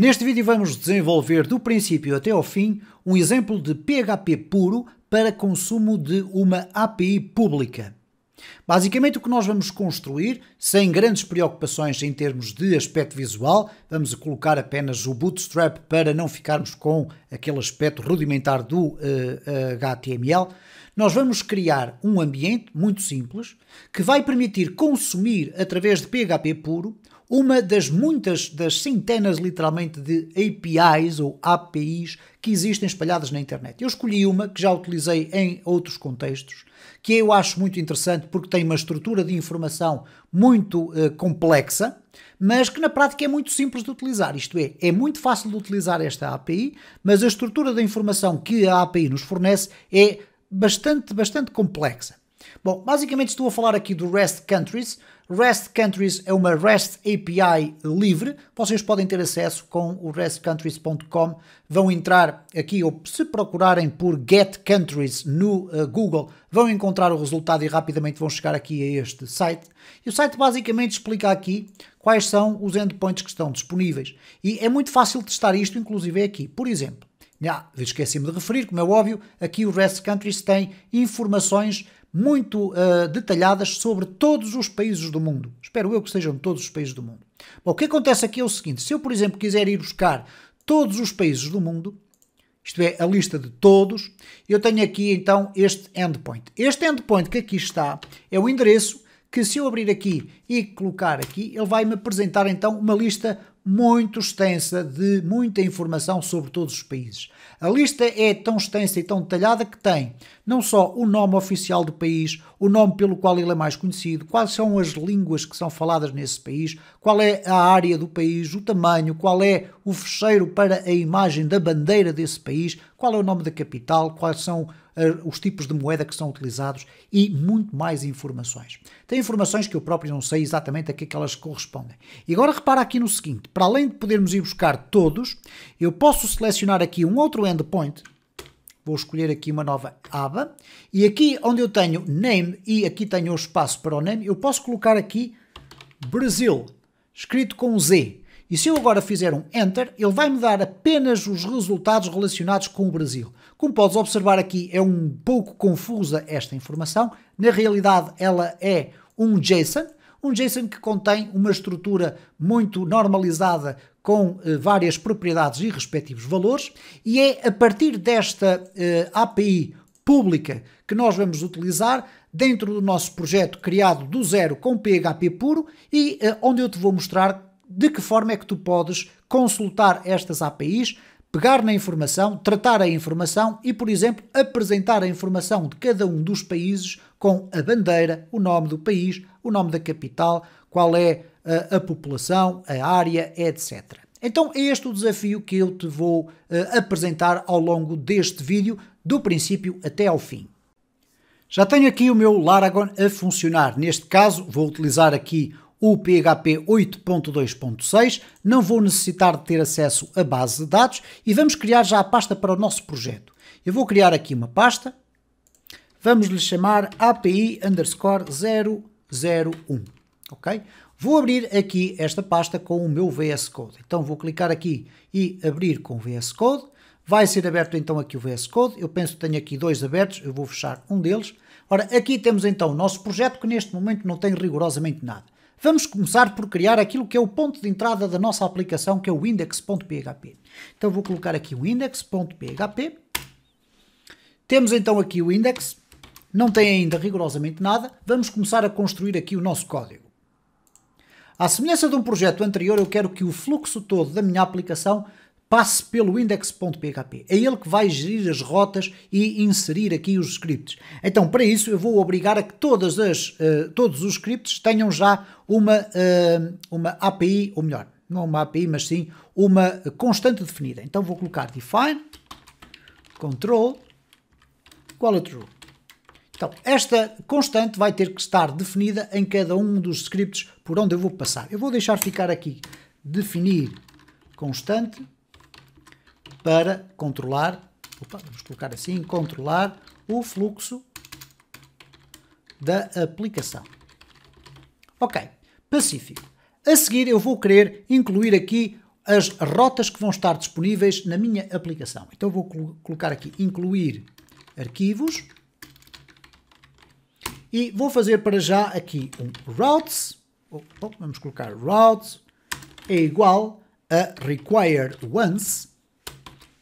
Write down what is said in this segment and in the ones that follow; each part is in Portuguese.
Neste vídeo vamos desenvolver do princípio até ao fim um exemplo de PHP puro para consumo de uma API pública. Basicamente o que nós vamos construir, sem grandes preocupações em termos de aspecto visual, vamos colocar apenas o bootstrap para não ficarmos com aquele aspecto rudimentar do uh, eh, HTML, nós vamos criar um ambiente muito simples que vai permitir consumir através de PHP puro uma das muitas, das centenas literalmente de APIs ou APIs que existem espalhadas na internet. Eu escolhi uma que já utilizei em outros contextos, que eu acho muito interessante porque tem uma estrutura de informação muito uh, complexa, mas que na prática é muito simples de utilizar. Isto é, é muito fácil de utilizar esta API, mas a estrutura da informação que a API nos fornece é bastante, bastante complexa. Bom, basicamente estou a falar aqui do REST Countries. REST Countries é uma REST API livre. Vocês podem ter acesso com o restcountries.com. Vão entrar aqui, ou se procurarem por Get Countries no uh, Google, vão encontrar o resultado e rapidamente vão chegar aqui a este site. E o site basicamente explica aqui quais são os endpoints que estão disponíveis. E é muito fácil testar isto, inclusive é aqui. Por exemplo, esqueci-me de referir, como é óbvio, aqui o REST Countries tem informações muito uh, detalhadas sobre todos os países do mundo. Espero eu que sejam todos os países do mundo. Bom, o que acontece aqui é o seguinte: se eu, por exemplo, quiser ir buscar todos os países do mundo, isto é, a lista de todos, eu tenho aqui então este endpoint. Este endpoint que aqui está é o endereço que, se eu abrir aqui e colocar aqui, ele vai me apresentar então uma lista muito extensa de muita informação sobre todos os países. A lista é tão extensa e tão detalhada que tem não só o nome oficial do país, o nome pelo qual ele é mais conhecido, quais são as línguas que são faladas nesse país, qual é a área do país, o tamanho, qual é o fecheiro para a imagem da bandeira desse país, qual é o nome da capital, quais são eh, os tipos de moeda que são utilizados e muito mais informações. Tem informações que eu próprio não sei exatamente a que, é que elas correspondem. E agora repara aqui no seguinte para além de podermos ir buscar todos, eu posso selecionar aqui um outro endpoint. Vou escolher aqui uma nova aba. E aqui onde eu tenho name e aqui tenho o espaço para o name, eu posso colocar aqui Brasil, escrito com Z. E se eu agora fizer um Enter, ele vai-me dar apenas os resultados relacionados com o Brasil. Como podes observar aqui, é um pouco confusa esta informação. Na realidade, ela é um JSON, um JSON que contém uma estrutura muito normalizada com eh, várias propriedades e respectivos valores, e é a partir desta eh, API pública que nós vamos utilizar dentro do nosso projeto criado do zero com PHP puro e eh, onde eu te vou mostrar de que forma é que tu podes consultar estas APIs pegar na informação, tratar a informação e, por exemplo, apresentar a informação de cada um dos países com a bandeira, o nome do país, o nome da capital, qual é a, eh, a população, a área, etc. Então é este o desafio que eu te vou uh, apresentar ao longo deste vídeo, do princípio até ao fim. Já tenho aqui o meu Laragon a funcionar. Neste caso, vou utilizar aqui o PHP 8.2.6, não vou necessitar de ter acesso à base de dados e vamos criar já a pasta para o nosso projeto. Eu vou criar aqui uma pasta, vamos lhe chamar API underscore 001, ok? Vou abrir aqui esta pasta com o meu VS Code. Então vou clicar aqui e abrir com o VS Code. Vai ser aberto então aqui o VS Code. Eu penso que tenho aqui dois abertos, eu vou fechar um deles. Ora, aqui temos então o nosso projeto que neste momento não tem rigorosamente nada. Vamos começar por criar aquilo que é o ponto de entrada da nossa aplicação, que é o index.php. Então vou colocar aqui o index.php. Temos então aqui o index, não tem ainda rigorosamente nada. Vamos começar a construir aqui o nosso código. À semelhança de um projeto anterior, eu quero que o fluxo todo da minha aplicação passe pelo index.php. É ele que vai gerir as rotas e inserir aqui os scripts. Então, para isso, eu vou obrigar a que todas as, uh, todos os scripts tenham já uma, uh, uma API, ou melhor, não uma API, mas sim uma constante definida. Então, vou colocar define, control, qual é true. Então, esta constante vai ter que estar definida em cada um dos scripts por onde eu vou passar. Eu vou deixar ficar aqui definir constante para controlar, opa, vamos colocar assim, controlar o fluxo da aplicação. Ok, Pacífico. A seguir eu vou querer incluir aqui as rotas que vão estar disponíveis na minha aplicação. Então vou colocar aqui incluir arquivos e vou fazer para já aqui um routes, oh, oh, vamos colocar routes é igual a require once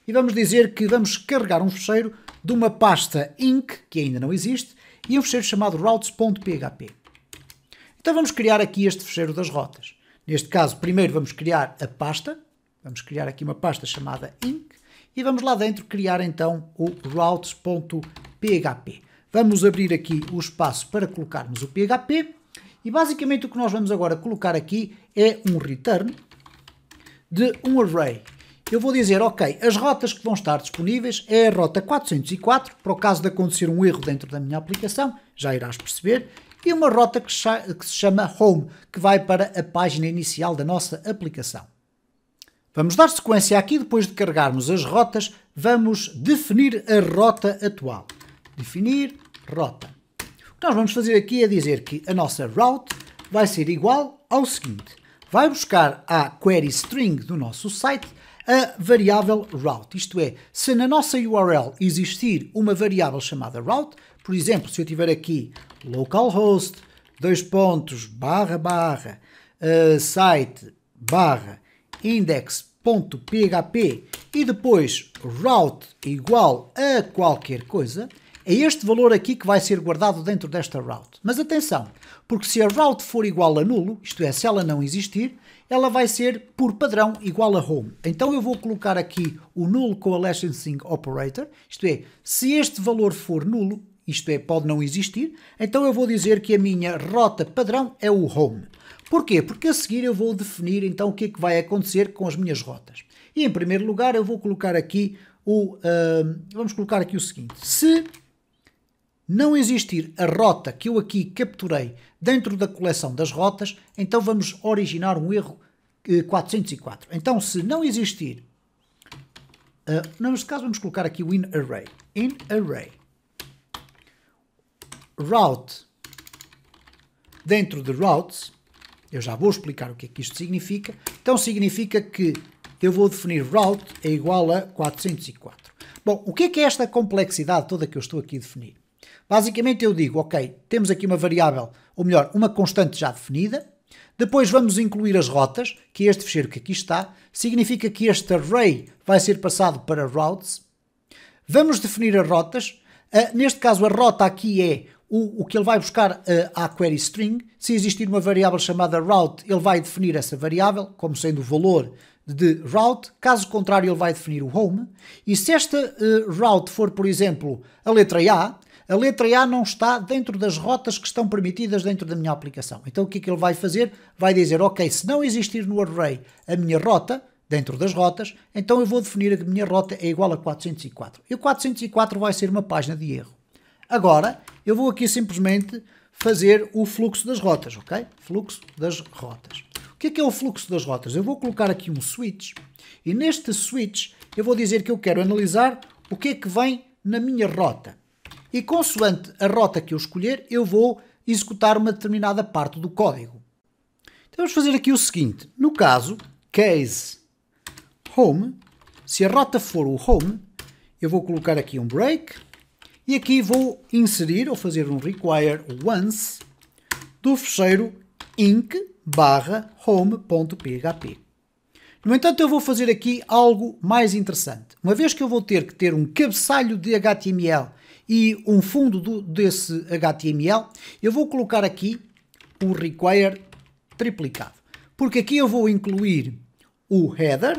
e vamos dizer que vamos carregar um fecheiro de uma pasta inc, que ainda não existe, e um fecheiro chamado routes.php. Então vamos criar aqui este fecheiro das rotas. Neste caso, primeiro vamos criar a pasta, vamos criar aqui uma pasta chamada inc, e vamos lá dentro criar então o routes.php. Vamos abrir aqui o espaço para colocarmos o PHP, e basicamente o que nós vamos agora colocar aqui é um return de um array eu vou dizer, ok, as rotas que vão estar disponíveis é a rota 404, para o caso de acontecer um erro dentro da minha aplicação, já irás perceber, e uma rota que, se chama Home, que vai para a página inicial da nossa aplicação. Vamos dar sequência aqui, depois de carregarmos as rotas, vamos definir a rota atual. Definir rota. O que nós vamos fazer aqui é dizer que a nossa route vai ser igual ao seguinte. Vai buscar a query string do nosso site a variável route. Isto é, se na nossa URL existir uma variável chamada route, por exemplo, se eu tiver aqui localhost, dois pontos, barra, barra, uh, site, barra, index.php e depois route igual a qualquer coisa, é este valor aqui que vai ser guardado dentro desta route. Mas atenção, porque se a route for igual a nulo, isto é, se ela não existir, ela vai ser por padrão igual a home. Então eu vou colocar aqui o nulo com a licensing operator, isto é, se este valor for nulo, isto é, pode não existir, então eu vou dizer que a minha rota padrão é o home. Porquê? Porque a seguir eu vou definir então o que é que vai acontecer com as minhas rotas. E em primeiro lugar eu vou colocar aqui o, uh, vamos colocar aqui o seguinte, se não existir a rota que eu aqui capturei dentro da coleção das rotas, então vamos originar um erro 404. Eh, então, se não existir, uh, neste caso vamos colocar aqui o in array, in array, route, dentro de routes, eu já vou explicar o que é que isto significa, então significa que eu vou definir route é igual a 404. Bom, o que é que é esta complexidade toda que eu estou aqui a definir? Basicamente eu digo, ok, temos aqui uma variável, ou melhor, uma constante já definida, depois vamos incluir as rotas, que é este fecheiro que aqui está, significa que este array vai ser passado para routes. Vamos definir as rotas, uh, neste caso a rota aqui é o, o que ele vai buscar uh, à query string, se existir uma variável chamada route, ele vai definir essa variável como sendo o valor de route, caso contrário ele vai definir o home, e se esta uh, route for, por exemplo, a letra A, a letra A não está dentro das rotas que estão permitidas dentro da minha aplicação. Então o que é que ele vai fazer? Vai dizer, ok, se não existir no array a minha rota, dentro das rotas, então eu vou definir que a minha rota é igual a 404. E o 404 vai ser uma página de erro. Agora, eu vou aqui simplesmente fazer o fluxo das rotas, ok? Fluxo das rotas. O que é que é o fluxo das rotas? Eu vou colocar aqui um switch e neste switch eu vou dizer que eu quero analisar o que é que vem na minha rota e consoante a rota que eu escolher, eu vou executar uma determinada parte do código. Então vamos fazer aqui o seguinte, no caso case home, se a rota for o home, eu vou colocar aqui um break e aqui vou inserir ou fazer um require once do fecheiro inc barra home.php. No entanto, eu vou fazer aqui algo mais interessante. Uma vez que eu vou ter que ter um cabeçalho de HTML e um fundo do, desse HTML, eu vou colocar aqui um require triplicado. Porque aqui eu vou incluir o header,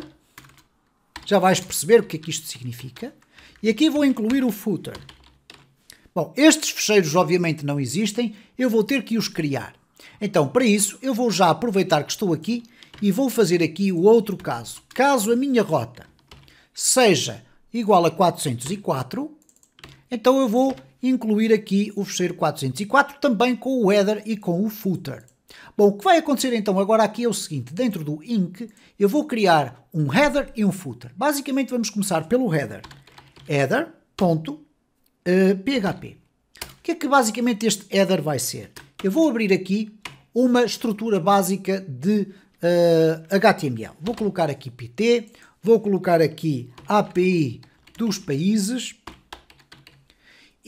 já vais perceber o que é que isto significa, e aqui vou incluir o footer. Bom, estes fecheiros obviamente não existem, eu vou ter que os criar. Então, para isso, eu vou já aproveitar que estou aqui e vou fazer aqui o outro caso. Caso a minha rota seja igual a 404, então eu vou incluir aqui o fecheiro 404 também com o header e com o footer. Bom, o que vai acontecer então agora aqui é o seguinte, dentro do INC eu vou criar um header e um footer. Basicamente vamos começar pelo header, header.php. Eh, o que é que basicamente este header vai ser? Eu vou abrir aqui uma estrutura básica de uh, eh, HTML. Vou colocar aqui PT, vou colocar aqui API dos países,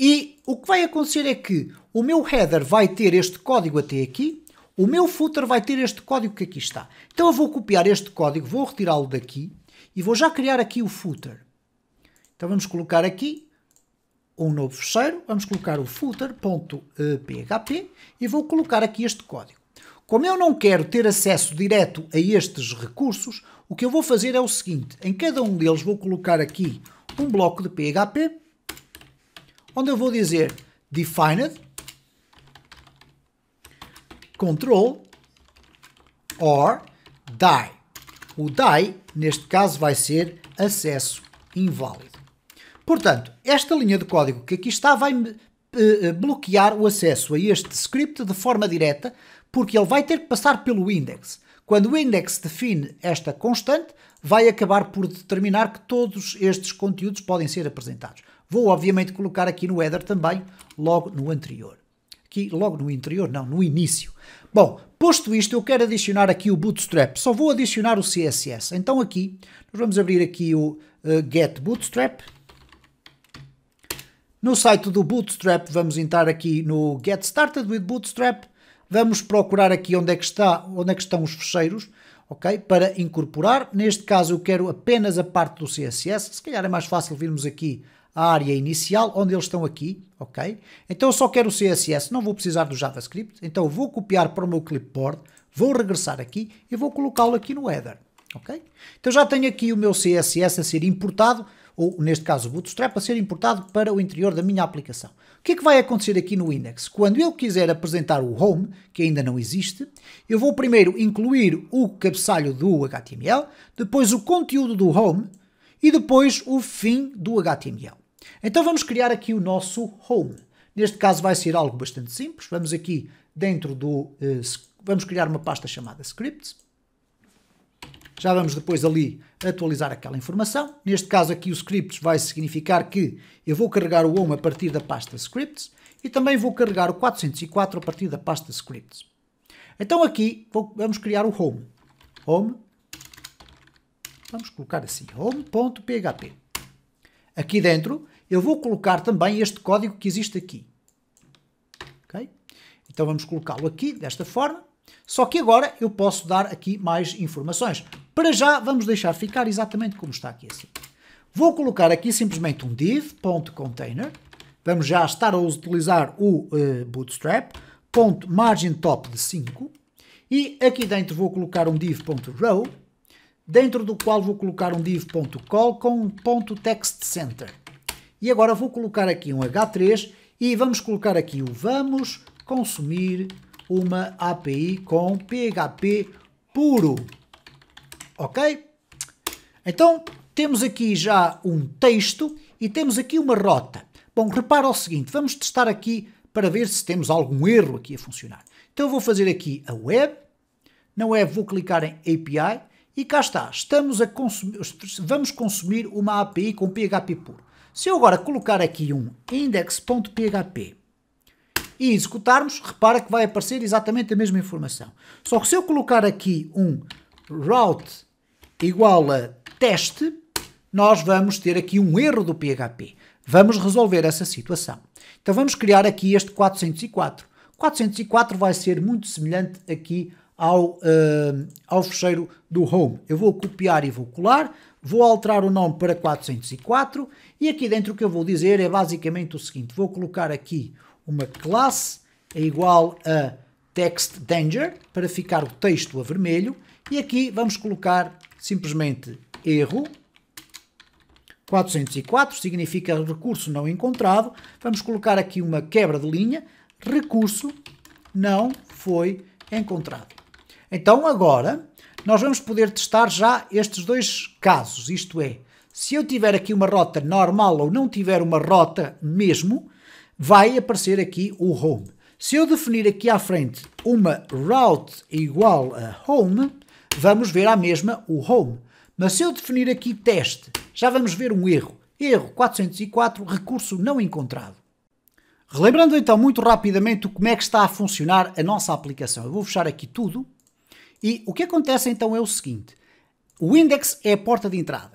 e o que vai acontecer é que o meu header vai ter este código até aqui, o meu footer vai ter este código que aqui está. Então eu vou copiar este código, vou retirá-lo daqui e vou já criar aqui o footer. Então vamos colocar aqui um novo fecheiro, vamos colocar o footer.php e vou colocar aqui este código. Como eu não quero ter acesso direto a estes recursos, o que eu vou fazer é o seguinte, em cada um deles vou colocar aqui um bloco de PHP onde eu vou dizer defined control or die. O die, neste caso, vai ser acesso inválido. Portanto, esta linha de código que aqui está vai eh, eh, bloquear o acesso a este script de forma direta, porque ele vai ter que passar pelo index. Quando o index define esta constante, vai acabar por determinar que todos estes conteúdos podem ser apresentados. Vou, obviamente, colocar aqui no header também, logo no anterior. Aqui, logo no interior, não, no início. Bom, posto isto, eu quero adicionar aqui o Bootstrap. Só vou adicionar o CSS. Então aqui, nós vamos abrir aqui o uh, Get Bootstrap. No site do Bootstrap, vamos entrar aqui no Get Started with Bootstrap. Vamos procurar aqui onde é que, está, onde é que estão os fecheiros, ok? Para incorporar. Neste caso, eu quero apenas a parte do CSS. Se calhar é mais fácil virmos aqui a área inicial onde eles estão aqui, ok? Então eu só quero o CSS, não vou precisar do JavaScript, então vou copiar para o meu clipboard, vou regressar aqui e vou colocá-lo aqui no header, ok? Então já tenho aqui o meu CSS a ser importado, ou neste caso o Bootstrap, a ser importado para o interior da minha aplicação. O que é que vai acontecer aqui no index? Quando eu quiser apresentar o home, que ainda não existe, eu vou primeiro incluir o cabeçalho do HTML, depois o conteúdo do home e depois o fim do HTML. Então vamos criar aqui o nosso home. Neste caso vai ser algo bastante simples. Vamos aqui dentro do... Eh, vamos criar uma pasta chamada scripts. Já vamos depois ali atualizar aquela informação. Neste caso aqui o scripts vai significar que eu vou carregar o home a partir da pasta scripts e também vou carregar o 404 a partir da pasta scripts. Então aqui vou, vamos criar o home. Home. Vamos colocar assim, home.php. Aqui dentro eu vou colocar também este código que existe aqui. Okay? Então vamos colocá-lo aqui desta forma. Só que agora eu posso dar aqui mais informações. Para já vamos deixar ficar exatamente como está aqui assim. Vou colocar aqui simplesmente um div.container. Vamos já estar a utilizar o uh, bootstrap. Ponto margin top de 5. E aqui dentro vou colocar um div.row, dentro do qual vou colocar um div.col com um ponto text center. E agora vou colocar aqui um H3 e vamos colocar aqui o vamos consumir uma API com PHP puro. Ok? Então, temos aqui já um texto e temos aqui uma rota. Bom, repara o seguinte, vamos testar aqui para ver se temos algum erro aqui a funcionar. Então vou fazer aqui a web, na web vou clicar em API e cá está, estamos a consumir, vamos consumir uma API com PHP puro. Se eu agora colocar aqui um index.php e executarmos, repara que vai aparecer exatamente a mesma informação. Só que se eu colocar aqui um route igual a teste, nós vamos ter aqui um erro do PHP. Vamos resolver essa situação. Então vamos criar aqui este 404. 404 vai ser muito semelhante aqui ao, uh, ao fecheiro do home. Eu vou copiar e vou colar, vou alterar o nome para 404 e aqui dentro o que eu vou dizer é basicamente o seguinte, vou colocar aqui uma classe é igual a text danger para ficar o texto a vermelho e aqui vamos colocar simplesmente erro 404 significa recurso não encontrado. Vamos colocar aqui uma quebra de linha. Recurso não foi encontrado. Então agora nós vamos poder testar já estes dois casos, isto é, se eu tiver aqui uma rota normal ou não tiver uma rota mesmo, vai aparecer aqui o home. Se eu definir aqui à frente uma route igual a home, vamos ver a mesma o home. Mas se eu definir aqui teste, já vamos ver um erro. Erro 404, recurso não encontrado. Relembrando então muito rapidamente como é que está a funcionar a nossa aplicação. Eu vou fechar aqui tudo. E o que acontece então é o seguinte: o index é a porta de entrada.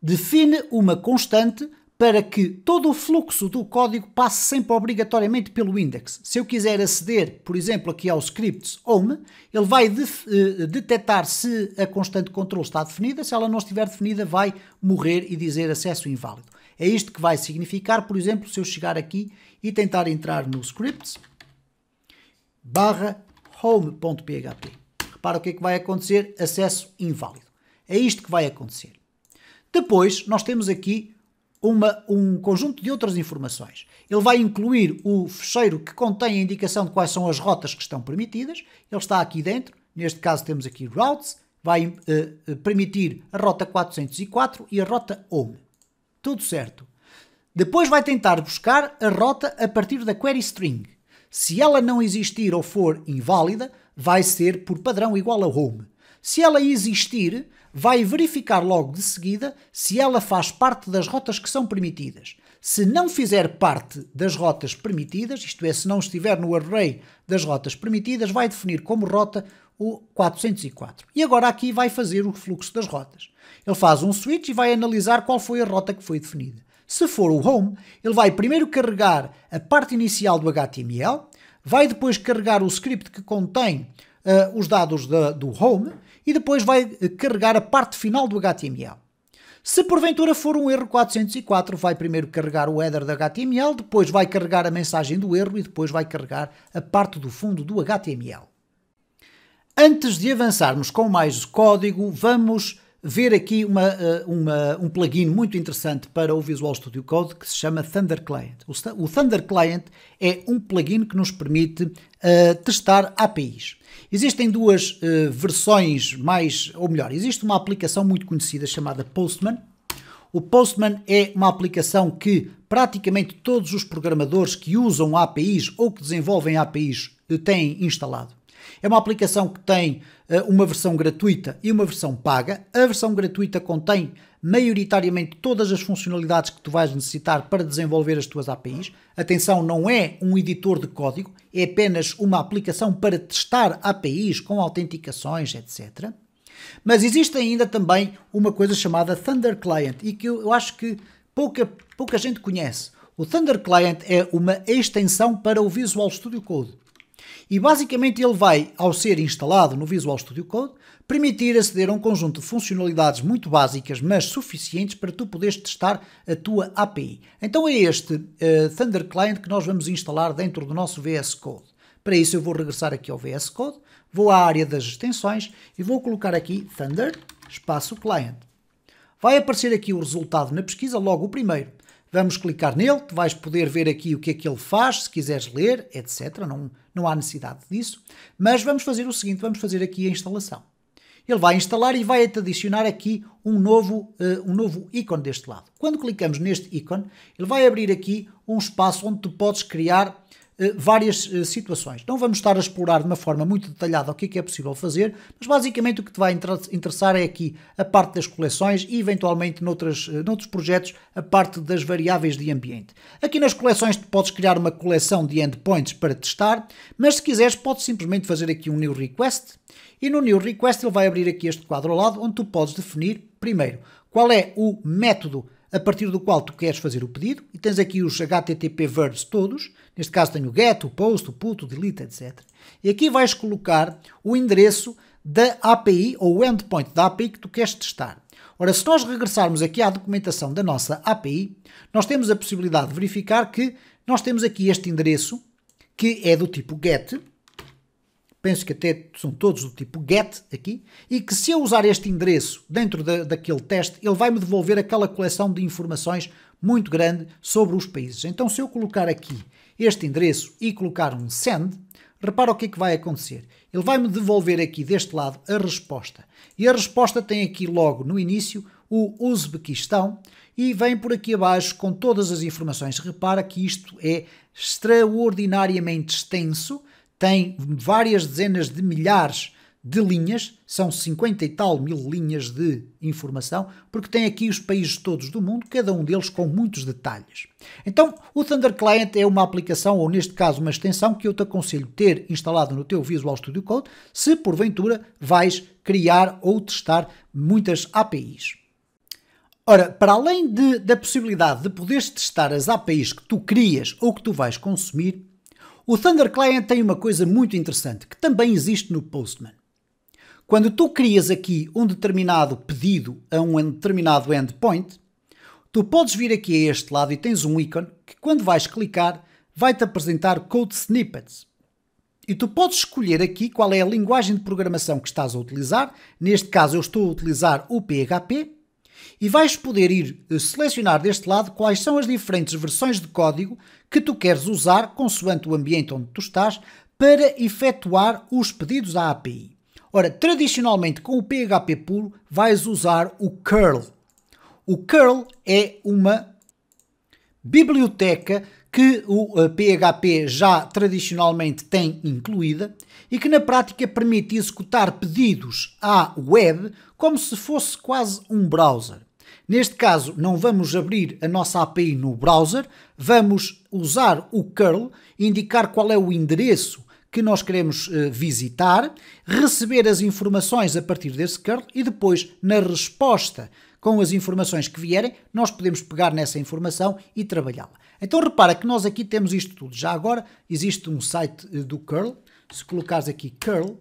Define uma constante para que todo o fluxo do código passe sempre obrigatoriamente pelo index. Se eu quiser aceder, por exemplo, aqui ao scripts home, ele vai eh, detectar se a constante control está definida. Se ela não estiver definida, vai morrer e dizer acesso inválido. É isto que vai significar, por exemplo, se eu chegar aqui e tentar entrar no scripts barra home.php. Repara o que é que vai acontecer: acesso inválido. É isto que vai acontecer. Depois, nós temos aqui uma, um conjunto de outras informações. Ele vai incluir o fecheiro que contém a indicação de quais são as rotas que estão permitidas. Ele está aqui dentro. Neste caso, temos aqui routes. Vai uh, permitir a rota 404 e a rota home. Tudo certo. Depois vai tentar buscar a rota a partir da query string. Se ela não existir ou for inválida, vai ser por padrão igual a home. Se ela existir, vai verificar logo de seguida se ela faz parte das rotas que são permitidas. Se não fizer parte das rotas permitidas, isto é, se não estiver no array das rotas permitidas, vai definir como rota o 404. E agora aqui vai fazer o fluxo das rotas. Ele faz um switch e vai analisar qual foi a rota que foi definida. Se for o home, ele vai primeiro carregar a parte inicial do HTML, vai depois carregar o script que contém uh, os dados de, do home e depois vai eh, carregar a parte final do HTML. Se porventura for um erro 404, vai primeiro carregar o header do HTML, depois vai carregar a mensagem do erro e depois vai carregar a parte do fundo do HTML. Antes de avançarmos com mais código, vamos ver aqui uma, eh, uma, um plugin muito interessante para o Visual Studio Code que se chama Thunder Client. O, Thunder Client é um plugin que nos permite uh, testar APIs. Existem duas uh, versões mais, ou melhor, existe uma aplicação muito conhecida chamada Postman. O Postman é uma aplicação que praticamente todos os programadores que usam APIs ou que desenvolvem APIs têm instalado. É uma aplicação que tem uh, uma versão gratuita e uma versão paga. A versão gratuita contém maioritariamente todas as funcionalidades que tu vais necessitar para desenvolver as tuas APIs. Atenção, não é um editor de código, é apenas uma aplicação para testar APIs com autenticações, etc. Mas existe ainda também uma coisa chamada Thunder Client e que eu acho que pouca, pouca gente conhece. O Thunder Client é uma extensão para o Visual Studio Code. E basicamente ele vai, ao ser instalado no Visual Studio Code, permitir aceder a um conjunto de funcionalidades muito básicas, mas suficientes para tu poderes testar a tua API. Então é este uh, Thunder Client que nós vamos instalar dentro do nosso VS Code. Para isso eu vou regressar aqui ao VS Code, vou à área das extensões e vou colocar aqui Thunder espaço Client. Vai aparecer aqui o resultado na pesquisa, logo o primeiro. Vamos clicar nele, tu vais poder ver aqui o que é que ele faz, se quiseres ler, etc. Não, não há necessidade disso, mas vamos fazer o seguinte, vamos fazer aqui a instalação. Ele vai instalar e vai adicionar aqui um novo, uh, um novo ícone deste lado. Quando clicamos neste ícone, ele vai abrir aqui um espaço onde tu podes criar eh, várias eh, situações. Não vamos estar a explorar de uma forma muito detalhada o que é que é possível fazer, mas basicamente o que te vai interessar é aqui a parte das coleções e eventualmente noutras, eh, noutros projetos a parte das variáveis de ambiente. Aqui nas coleções tu podes criar uma coleção de endpoints para testar, mas se quiseres podes simplesmente fazer aqui um new request e no new request ele vai abrir aqui este quadro ao lado onde tu podes definir primeiro qual é o método a partir do qual tu queres fazer o pedido, e tens aqui os HTTP verbs todos, Neste caso tenho o get, o post, o put, o delete, etc. E aqui vais colocar o endereço da API ou o endpoint da API que tu queres testar. Ora, se nós regressarmos aqui à documentação da nossa API, nós temos a possibilidade de verificar que nós temos aqui este endereço que é do tipo get, penso que até são todos do tipo get aqui, e que se eu usar este endereço dentro da, daquele teste, ele vai me devolver aquela coleção de informações muito grande sobre os países. Então, se eu colocar aqui este endereço e colocar um send, repara o que é que vai acontecer. Ele vai-me devolver aqui deste lado a resposta. E a resposta tem aqui logo no início o Uzbequistão e vem por aqui abaixo com todas as informações. Repara que isto é extraordinariamente extenso, tem várias dezenas de milhares de linhas, são 50 e tal mil linhas de informação, porque tem aqui os países todos do mundo, cada um deles com muitos detalhes. Então, o Thunder Client é uma aplicação, ou neste caso uma extensão, que eu te aconselho ter instalado no teu Visual Studio Code, se porventura vais criar ou testar muitas APIs. Ora, para além de, da possibilidade de poderes testar as APIs que tu crias ou que tu vais consumir, o Thunder Client tem uma coisa muito interessante que também existe no Postman. Quando tu crias aqui um determinado pedido a um determinado endpoint, tu podes vir aqui a este lado e tens um ícone que quando vais clicar vai-te apresentar code snippets. E tu podes escolher aqui qual é a linguagem de programação que estás a utilizar. Neste caso eu estou a utilizar o PHP. E vais poder ir eh, selecionar deste lado quais são as diferentes versões de código que tu queres usar consoante o ambiente onde tu estás para efetuar os pedidos à API. Ora, tradicionalmente com o PHP puro vais usar o curl. O curl é uma biblioteca que o PHP eh, já tradicionalmente tem incluída e que na prática permite executar pedidos à web como se fosse quase um browser. Neste caso, não vamos abrir a nossa API no browser, vamos usar o curl, indicar qual é o endereço que nós queremos eh, visitar, receber as informações a partir desse curl e depois, na resposta com as informações que vierem, nós podemos pegar nessa informação e trabalhá-la. Então repara que nós aqui temos isto tudo. Já agora existe um site eh, do curl. Se colocares aqui curl,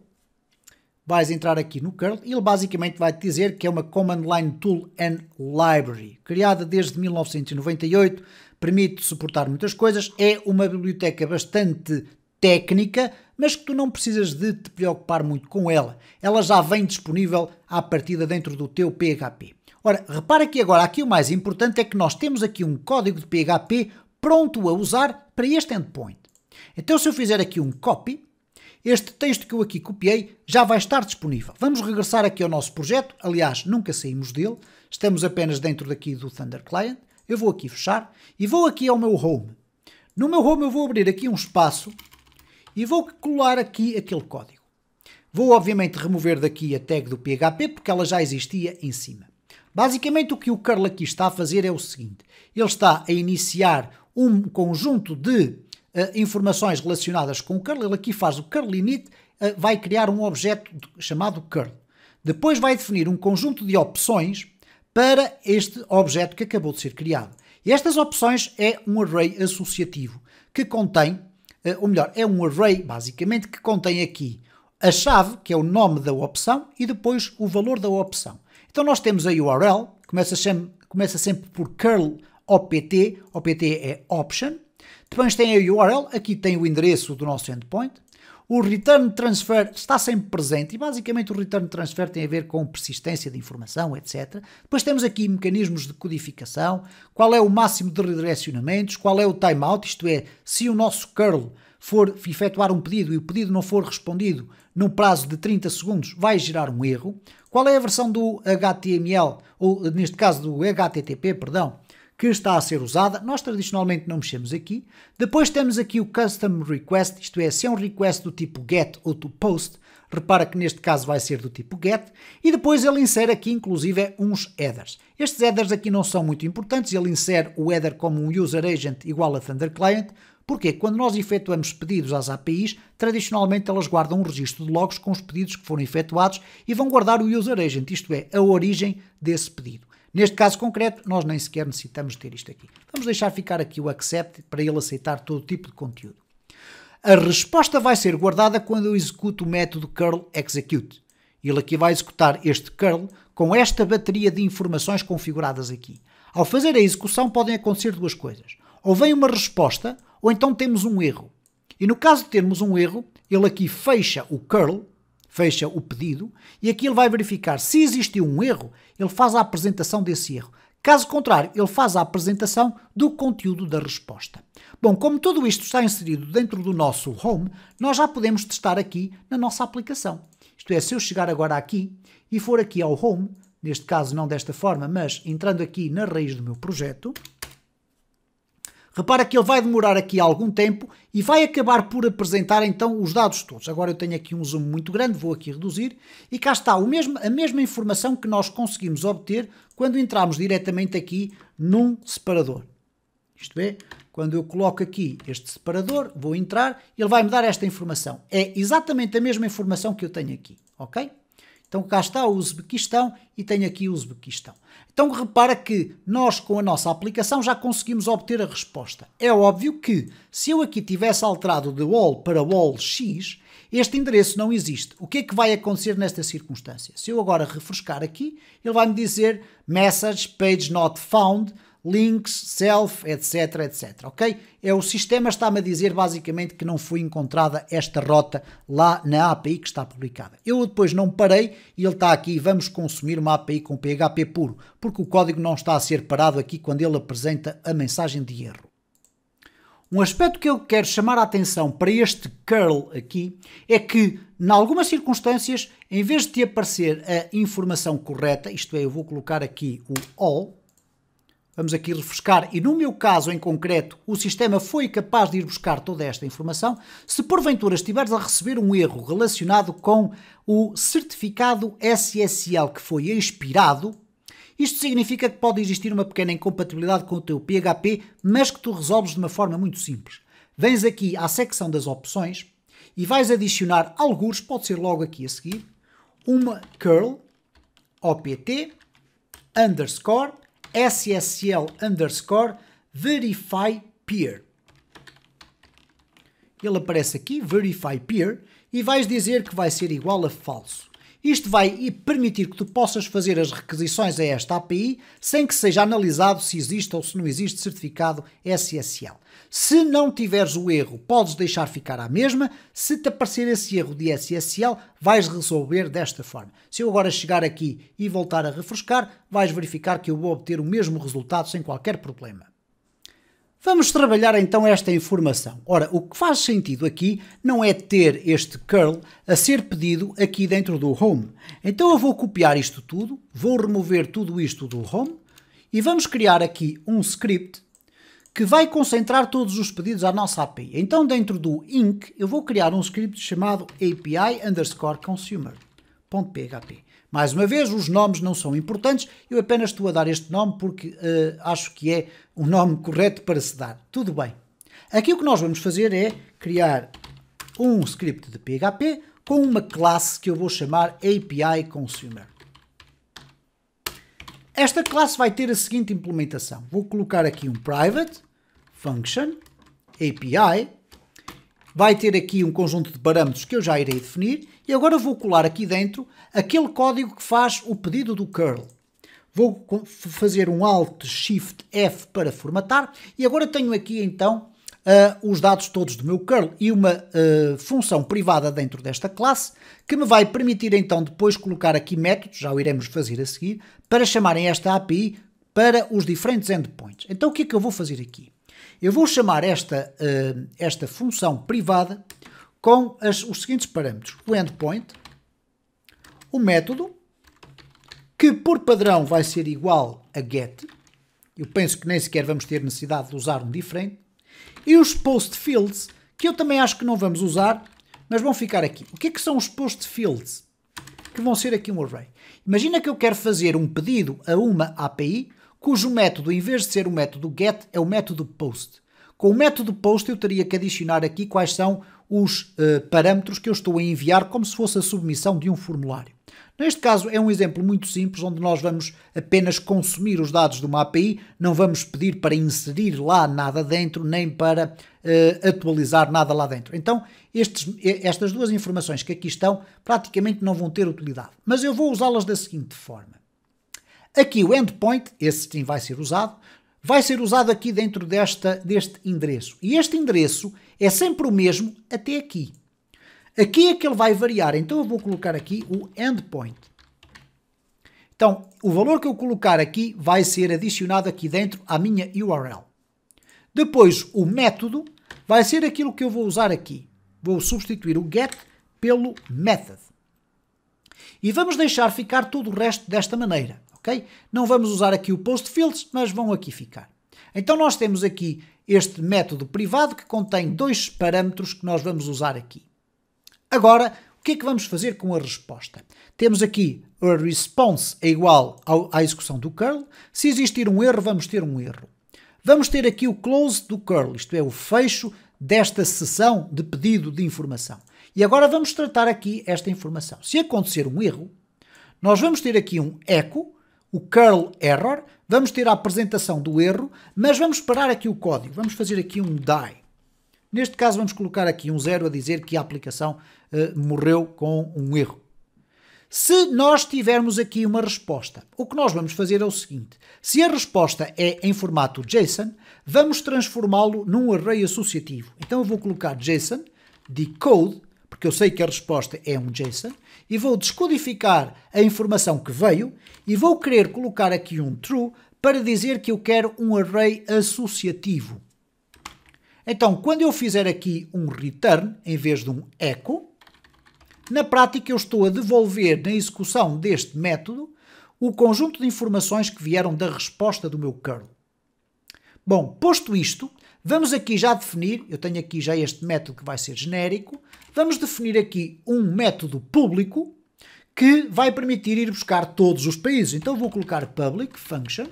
vais entrar aqui no curl e ele basicamente vai te dizer que é uma command line tool and library, criada desde 1998, permite suportar muitas coisas, é uma biblioteca bastante técnica, mas que tu não precisas de te preocupar muito com ela. Ela já vem disponível à partida dentro do teu PHP. Ora, repara que agora aqui o mais importante é que nós temos aqui um código de PHP pronto a usar para este endpoint. Então se eu fizer aqui um copy, este texto que eu aqui copiei já vai estar disponível. Vamos regressar aqui ao nosso projeto, aliás, nunca saímos dele, estamos apenas dentro daqui do Thunder Client. Eu vou aqui fechar e vou aqui ao meu Home. No meu Home eu vou abrir aqui um espaço e vou colar aqui aquele código. Vou obviamente remover daqui a tag do PHP porque ela já existia em cima. Basicamente o que o curl aqui está a fazer é o seguinte. Ele está a iniciar um conjunto de uh, informações relacionadas com o curl. Ele aqui faz o curl init, uh, eh, vai criar um objeto chamado curl. Depois vai definir um conjunto de opções para este objeto que acabou de ser criado. E estas opções é um array associativo que contém eh, ou melhor, é um array basicamente que contém aqui a chave, que é o nome da opção, e depois o valor da opção. Então nós temos a URL, começa sempre, começa sempre por curl opt, opt é option, depois tem a URL, aqui tem o endereço do nosso endpoint, o return transfer está sempre presente e basicamente o return transfer tem a ver com persistência de informação, etc. Depois temos aqui mecanismos de codificação, qual é o máximo de redirecionamentos, qual é o timeout, isto é, se o nosso curl for efetuar um pedido e o pedido não for respondido no prazo de 30 segundos, vai gerar um erro. Qual é a versão do HTML, ou neste caso do HTTP, perdão, que está a ser usada. Nós tradicionalmente não mexemos aqui. Depois temos aqui o Custom Request, isto é, se é um request do tipo GET ou do POST, repara que neste caso vai ser do tipo GET, e depois ele insere aqui inclusive uns headers. Estes headers aqui não são muito importantes, ele insere o header como um user agent igual a Thunder Client, porque quando nós efetuamos pedidos às APIs, tradicionalmente elas guardam um registro de logs com os pedidos que foram efetuados e vão guardar o user agent, isto é, a origem desse pedido. Neste caso concreto, nós nem sequer necessitamos ter isto aqui. Vamos deixar ficar aqui o accept para ele aceitar todo tipo de conteúdo. A resposta vai ser guardada quando eu executo o método curl execute. Ele aqui vai executar este curl com esta bateria de informações configuradas aqui. Ao fazer a execução podem acontecer duas coisas. Ou vem uma resposta, ou então temos um erro. E no caso de termos um erro, ele aqui fecha o curl fecha o pedido e aqui ele vai verificar se existiu um erro, ele faz a apresentação desse erro. Caso contrário, ele faz a apresentação do conteúdo da resposta. Bom, como tudo isto está inserido dentro do nosso home, nós já podemos testar aqui na nossa aplicação. Isto é, se eu chegar agora aqui e for aqui ao home, neste caso não desta forma, mas entrando aqui na raiz do meu projeto, Repara que ele vai demorar aqui algum tempo e vai acabar por apresentar então os dados todos. Agora eu tenho aqui um zoom muito grande, vou aqui reduzir, e cá está o mesmo, a mesma informação que nós conseguimos obter quando entramos diretamente aqui num separador. Isto é, quando eu coloco aqui este separador, vou entrar, ele vai me dar esta informação. É exatamente a mesma informação que eu tenho aqui, ok? Então cá está o Uzbequistão e tenho aqui o Uzbequistão. Então repara que nós com a nossa aplicação já conseguimos obter a resposta. É óbvio que se eu aqui tivesse alterado de all para all x, este endereço não existe. O que é que vai acontecer nesta circunstância? Se eu agora refrescar aqui, ele vai me dizer message page not found links, self, etc, etc, ok? É o sistema está-me a dizer basicamente que não foi encontrada esta rota lá na API que está publicada. Eu depois não parei e ele está aqui, vamos consumir uma API com PHP puro, porque o código não está a ser parado aqui quando ele apresenta a mensagem de erro. Um aspecto que eu quero chamar a atenção para este curl aqui é que, em algumas circunstâncias, em vez de te aparecer a informação correta, isto é, eu vou colocar aqui o all, Vamos aqui refrescar, e no meu caso em concreto, o sistema foi capaz de ir buscar toda esta informação. Se porventura estiveres a receber um erro relacionado com o certificado SSL que foi expirado, isto significa que pode existir uma pequena incompatibilidade com o teu PHP, mas que tu resolves de uma forma muito simples. Vens aqui à secção das opções e vais adicionar alguns, pode ser logo aqui a seguir, uma curl opt underscore SSL underscore verify peer. Ele aparece aqui, verify peer, e vais dizer que vai ser igual a falso. Isto vai permitir que tu possas fazer as requisições a esta API sem que seja analisado se existe ou se não existe certificado SSL. Se não tiveres o erro, podes deixar ficar à mesma. Se te aparecer esse erro de SSL, vais resolver desta forma. Se eu agora chegar aqui e voltar a refrescar, vais verificar que eu vou obter o mesmo resultado sem qualquer problema. Vamos trabalhar então esta informação. Ora, o que faz sentido aqui não é ter este curl a ser pedido aqui dentro do home. Então eu vou copiar isto tudo, vou remover tudo isto do home e vamos criar aqui um script que vai concentrar todos os pedidos à nossa API. Então dentro do inc eu vou criar um script chamado api underscore consumer.php. Mais uma vez, os nomes não são importantes, eu apenas estou a dar este nome porque uh, acho que é o nome correto para se dar. Tudo bem. Aqui o que nós vamos fazer é criar um script de PHP com uma classe que eu vou chamar API Consumer. Esta classe vai ter a seguinte implementação. Vou colocar aqui um private function API vai ter aqui um conjunto de parâmetros que eu já irei definir e agora vou colar aqui dentro aquele código que faz o pedido do curl. Vou fazer um Alt Shift F para formatar e agora tenho aqui então uh, os dados todos do meu curl e uma uh, função privada dentro desta classe que me vai permitir então depois colocar aqui métodos, já o iremos fazer a seguir, para chamarem esta API para os diferentes endpoints. Então o que é que eu vou fazer aqui? Eu vou chamar esta, uh, esta função privada com as, os seguintes parâmetros: o endpoint, o método, que por padrão vai ser igual a get. Eu penso que nem sequer vamos ter necessidade de usar um diferente. E os post fields, que eu também acho que não vamos usar, mas vão ficar aqui. O que é que são os post fields? Que vão ser aqui um array. Imagina que eu quero fazer um pedido a uma API cujo método, em vez de ser o método get, é o método post. Com o método post, eu teria que adicionar aqui quais são os uh, parâmetros que eu estou a enviar, como se fosse a submissão de um formulário. Neste caso é um exemplo muito simples, onde nós vamos apenas consumir os dados de uma API, não vamos pedir para inserir lá nada dentro, nem para uh, atualizar nada lá dentro. Então, estes, estas duas informações que aqui estão praticamente não vão ter utilidade, mas eu vou usá-las da seguinte forma. Aqui o endpoint, esse sim vai ser usado, vai ser usado aqui dentro desta, deste endereço. E este endereço é sempre o mesmo até aqui. Aqui é que ele vai variar, então eu vou colocar aqui o endpoint. Então, o valor que eu colocar aqui vai ser adicionado aqui dentro à minha URL. Depois, o método vai ser aquilo que eu vou usar aqui. Vou substituir o get pelo method. E vamos deixar ficar todo o resto desta maneira ok? Não vamos usar aqui o post fields, mas vão aqui ficar. Então nós temos aqui este método privado que contém dois parâmetros que nós vamos usar aqui. Agora, o que é que vamos fazer com a resposta? Temos aqui a response é igual ao, à execução do curl. Se existir um erro, vamos ter um erro. Vamos ter aqui o close do curl, isto é, o fecho desta sessão de pedido de informação. E agora vamos tratar aqui esta informação. Se acontecer um erro, nós vamos ter aqui um echo o curl error, vamos ter a apresentação do erro, mas vamos parar aqui o código, vamos fazer aqui um die. Neste caso vamos colocar aqui um zero a dizer que a aplicação uh, morreu com um erro. Se nós tivermos aqui uma resposta, o que nós vamos fazer é o seguinte: se a resposta é em formato JSON, vamos transformá-lo num array associativo. Então eu vou colocar JSON, decode, porque eu sei que a resposta é um JSON, e vou descodificar a informação que veio e vou querer colocar aqui um true para dizer que eu quero um array associativo. Então, quando eu fizer aqui um return em vez de um echo, na prática eu estou a devolver na execução deste método o conjunto de informações que vieram da resposta do meu curl. Bom, posto isto, vamos aqui já definir, eu tenho aqui já este método que vai ser genérico, Vamos definir aqui um método público que vai permitir ir buscar todos os países. Então vou colocar public function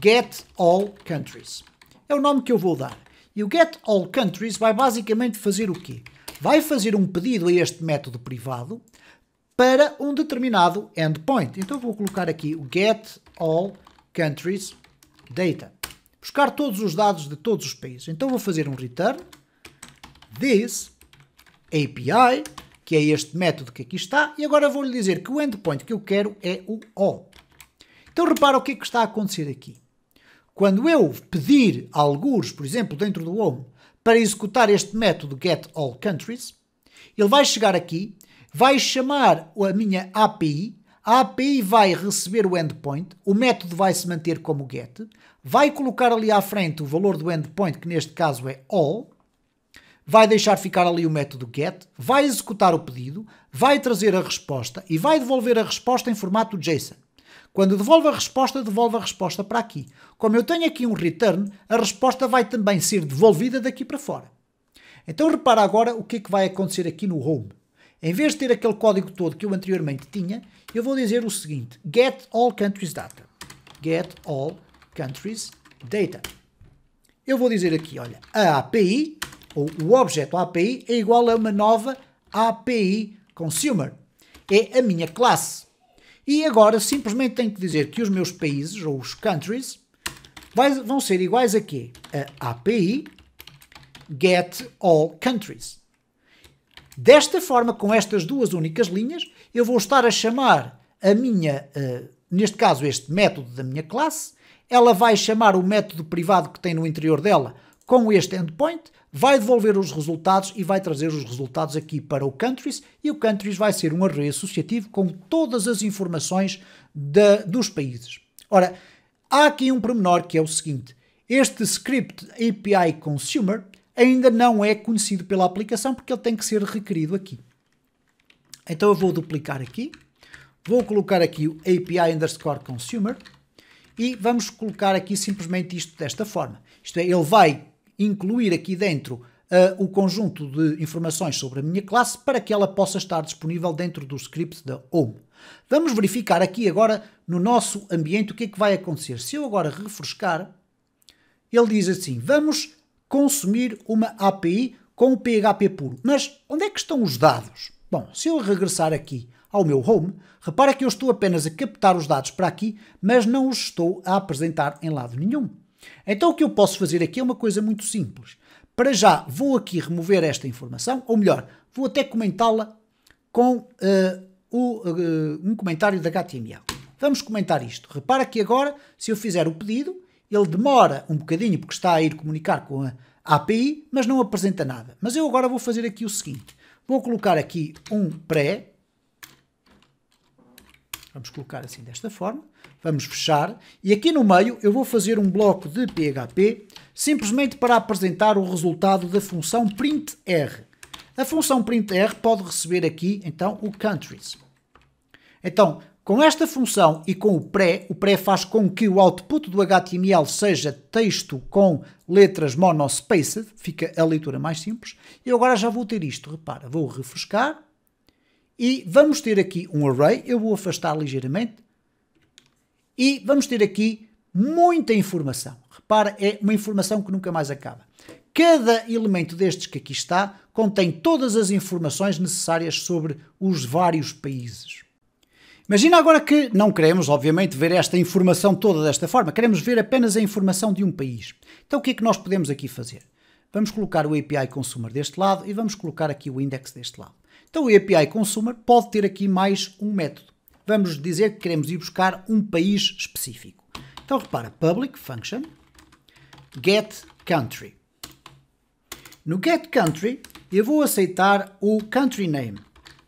get all countries. É o nome que eu vou dar. E o get all countries vai basicamente fazer o quê? Vai fazer um pedido a este método privado para um determinado endpoint. Então vou colocar aqui o get all countries data. Buscar todos os dados de todos os países. Então vou fazer um return this API, que é este método que aqui está, e agora vou-lhe dizer que o endpoint que eu quero é o O. Então repara o que é que está a acontecer aqui. Quando eu pedir algures, por exemplo, dentro do home, para executar este método get all countries, ele vai chegar aqui, vai chamar a minha API, a API vai receber o endpoint, o método vai se manter como get, vai colocar ali à frente o valor do endpoint, que neste caso é all, vai deixar ficar ali o método get, vai executar o pedido, vai trazer a resposta e vai devolver a resposta em formato JSON. Quando devolve a resposta, devolve a resposta para aqui. Como eu tenho aqui um return, a resposta vai também ser devolvida daqui para fora. Então repara agora o que é que vai acontecer aqui no home. Em vez de ter aquele código todo que eu anteriormente tinha, eu vou dizer o seguinte: get all countries data. Get all countries data. Eu vou dizer aqui, olha, a API ou o objeto API é igual a uma nova API Consumer. É a minha classe. E agora simplesmente tenho que dizer que os meus países, ou os countries, vai, vão ser iguais a quê? A API get all countries. Desta forma, com estas duas únicas linhas, eu vou estar a chamar a minha, uh, neste caso este método da minha classe, ela vai chamar o método privado que tem no interior dela com este endpoint, vai devolver os resultados e vai trazer os resultados aqui para o countries e o countries vai ser um array associativo com todas as informações de, dos países. Ora, há aqui um pormenor que é o seguinte, este script API Consumer ainda não é conhecido pela aplicação porque ele tem que ser requerido aqui. Então eu vou duplicar aqui, vou colocar aqui o API underscore consumer e vamos colocar aqui simplesmente isto desta forma. Isto é, ele vai incluir aqui dentro Uh, o conjunto de informações sobre a minha classe para que ela possa estar disponível dentro do script da home. Vamos verificar aqui agora no nosso ambiente o que é que vai acontecer. Se eu agora refrescar, ele diz assim, vamos consumir uma API com o PHP puro. Mas onde é que estão os dados? Bom, se eu regressar aqui ao meu home, repara que eu estou apenas a captar os dados para aqui, mas não os estou a apresentar em lado nenhum. Então o que eu posso fazer aqui é uma coisa muito simples. Para já vou aqui remover esta informação, ou melhor, vou até comentá-la com uh, o, uh, um comentário da HTML. Vamos comentar isto. Repara que agora, se eu fizer o pedido, ele demora um bocadinho porque está a ir comunicar com a API, mas não apresenta nada. Mas eu agora vou fazer aqui o seguinte. Vou colocar aqui um pré. Vamos colocar assim desta forma. Vamos fechar. E aqui no meio eu vou fazer um bloco de PHP simplesmente para apresentar o resultado da função printr. A função printr pode receber aqui então o countries. Então, com esta função e com o pré, o pré faz com que o output do HTML seja texto com letras monospaced, fica a leitura mais simples. E agora já vou ter isto, repara, vou refrescar e vamos ter aqui um array, eu vou afastar ligeiramente, e vamos ter aqui muita informação. Repara, é uma informação que nunca mais acaba. Cada elemento destes que aqui está contém todas as informações necessárias sobre os vários países. Imagina agora que não queremos, obviamente, ver esta informação toda desta forma, queremos ver apenas a informação de um país. Então o que é que nós podemos aqui fazer? Vamos colocar o API Consumer deste lado e vamos colocar aqui o index deste lado. Então o API Consumer pode ter aqui mais um método vamos dizer que queremos ir buscar um país específico. Então repara, public function get country. No get country eu vou aceitar o country name.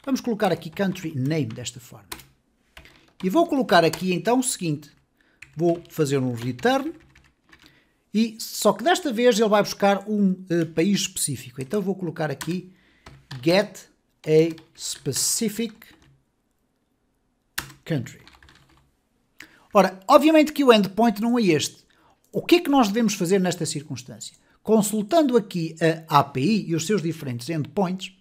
Vamos colocar aqui country name desta forma. E vou colocar aqui então o seguinte. Vou fazer um return e só que desta vez ele vai buscar um uh, país específico. Então vou colocar aqui get a specific country. Ora, obviamente que o endpoint não é este. O que é que nós devemos fazer nesta circunstância? Consultando aqui a API e os seus diferentes endpoints,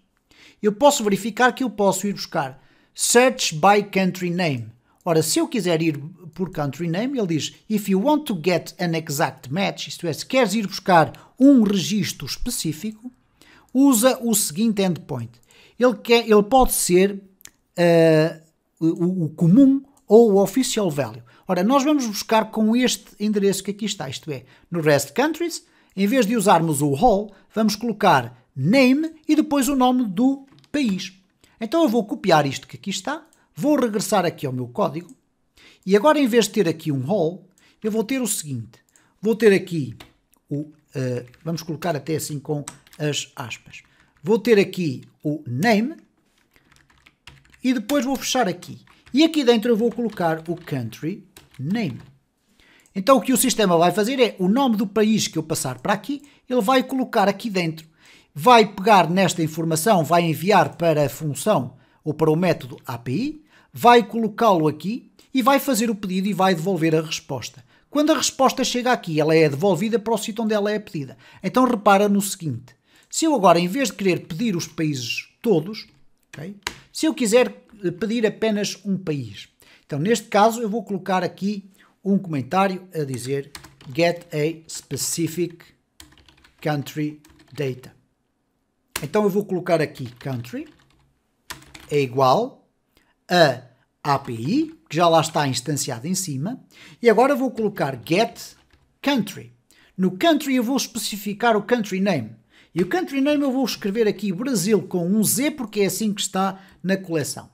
eu posso verificar que eu posso ir buscar search by country name. Ora, se eu quiser ir por country name, ele diz if you want to get an exact match, isto é, se queres ir buscar um registro específico, usa o seguinte endpoint. Ele, quer, ele pode ser uh, o, o comum ou o official value. Ora, nós vamos buscar com este endereço que aqui está, isto é, no REST countries, em vez de usarmos o whole, vamos colocar name e depois o nome do país. Então eu vou copiar isto que aqui está, vou regressar aqui ao meu código e agora em vez de ter aqui um whole, eu vou ter o seguinte, vou ter aqui o, uh, vamos colocar até assim com as aspas, vou ter aqui o name e depois vou fechar aqui. E aqui dentro eu vou colocar o country name. Então o que o sistema vai fazer é o nome do país que eu passar para aqui, ele vai colocar aqui dentro. Vai pegar nesta informação, vai enviar para a função ou para o método API, vai colocá-lo aqui e vai fazer o pedido e vai devolver a resposta. Quando a resposta chega aqui, ela é devolvida para o sítio onde ela é pedida. Então repara no seguinte: se eu agora, em vez de querer pedir os países todos, okay, se eu quiser pedir apenas um país, então neste caso eu vou colocar aqui um comentário a dizer get a specific country data. Então eu vou colocar aqui country é igual a API, que já lá está instanciado em cima, e agora vou colocar get country. No country eu vou especificar o country name. E o country name eu vou escrever aqui Brasil com um Z, porque é assim que está na coleção.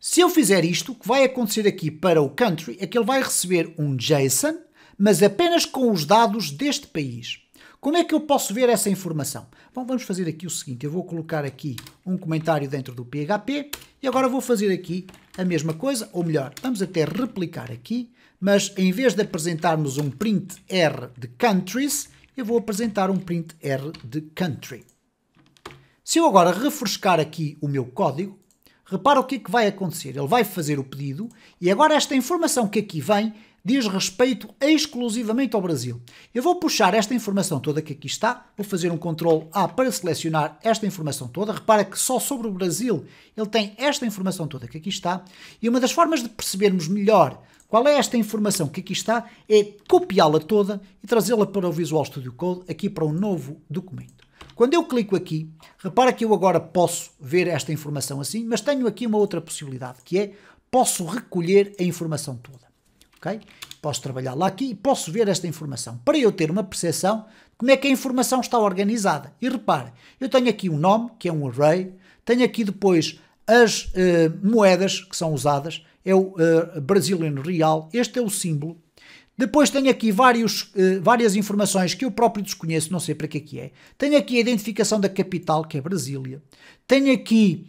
Se eu fizer isto, o que vai acontecer aqui para o country é que ele vai receber um JSON, mas apenas com os dados deste país. Como é que eu posso ver essa informação? Bom, vamos fazer aqui o seguinte, eu vou colocar aqui um comentário dentro do PHP e agora vou fazer aqui a mesma coisa, ou melhor, vamos até replicar aqui, mas em vez de apresentarmos um print R de countries, eu vou apresentar um print R de country. Se eu agora refrescar aqui o meu código, repara o que é que vai acontecer. Ele vai fazer o pedido e agora esta informação que aqui vem diz respeito exclusivamente ao Brasil. Eu vou puxar esta informação toda que aqui está, vou fazer um CTRL A para selecionar esta informação toda. Repara que só sobre o Brasil ele tem esta informação toda que aqui está. E uma das formas de percebermos melhor qual é esta informação que aqui está? É copiá-la toda e trazê-la para o Visual Studio Code, aqui para um novo documento. Quando eu clico aqui, repara que eu agora posso ver esta informação assim, mas tenho aqui uma outra possibilidade, que é posso recolher a informação toda. Okay? Posso trabalhar lá aqui e posso ver esta informação, para eu ter uma percepção de como é que a informação está organizada. E repare, eu tenho aqui um nome, que é um array, tenho aqui depois as eh, moedas que são usadas, é o uh, Real, este é o símbolo. Depois tenho aqui vários, uh, várias informações que eu próprio desconheço, não sei para que é que é. Tenho aqui a identificação da capital, que é Brasília. Tenho aqui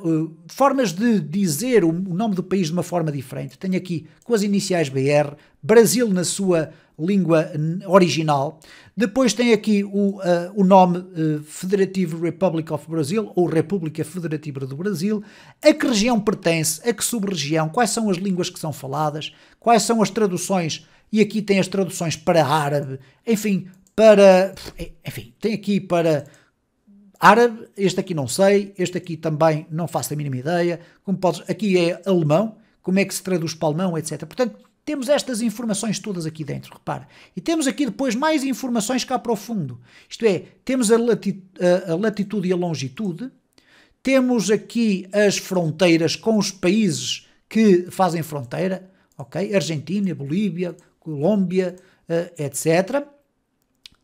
Uh, uh, formas de dizer o, o, nome do país de uma forma diferente. Tenho aqui com as iniciais BR, Brasil na sua língua original. Depois tem aqui o, uh, o nome uh, Republic of Brazil, ou República Federativa do Brasil, a que região pertence, a que sub-região, quais são as línguas que são faladas, quais são as traduções, e aqui tem as traduções para árabe, enfim, para. Eh, enfim, tem aqui para árabe, este aqui não sei, este aqui também não faço a mínima ideia, como podes, aqui é alemão, como é que se traduz para alemão, etc. Portanto, temos estas informações todas aqui dentro, repara. E temos aqui depois mais informações cá para o fundo. Isto é, temos a, lati a, a latitude e a longitude, temos aqui as fronteiras com os países que fazem fronteira, ok? Argentina, Bolívia, Colômbia, uh, eh, etc.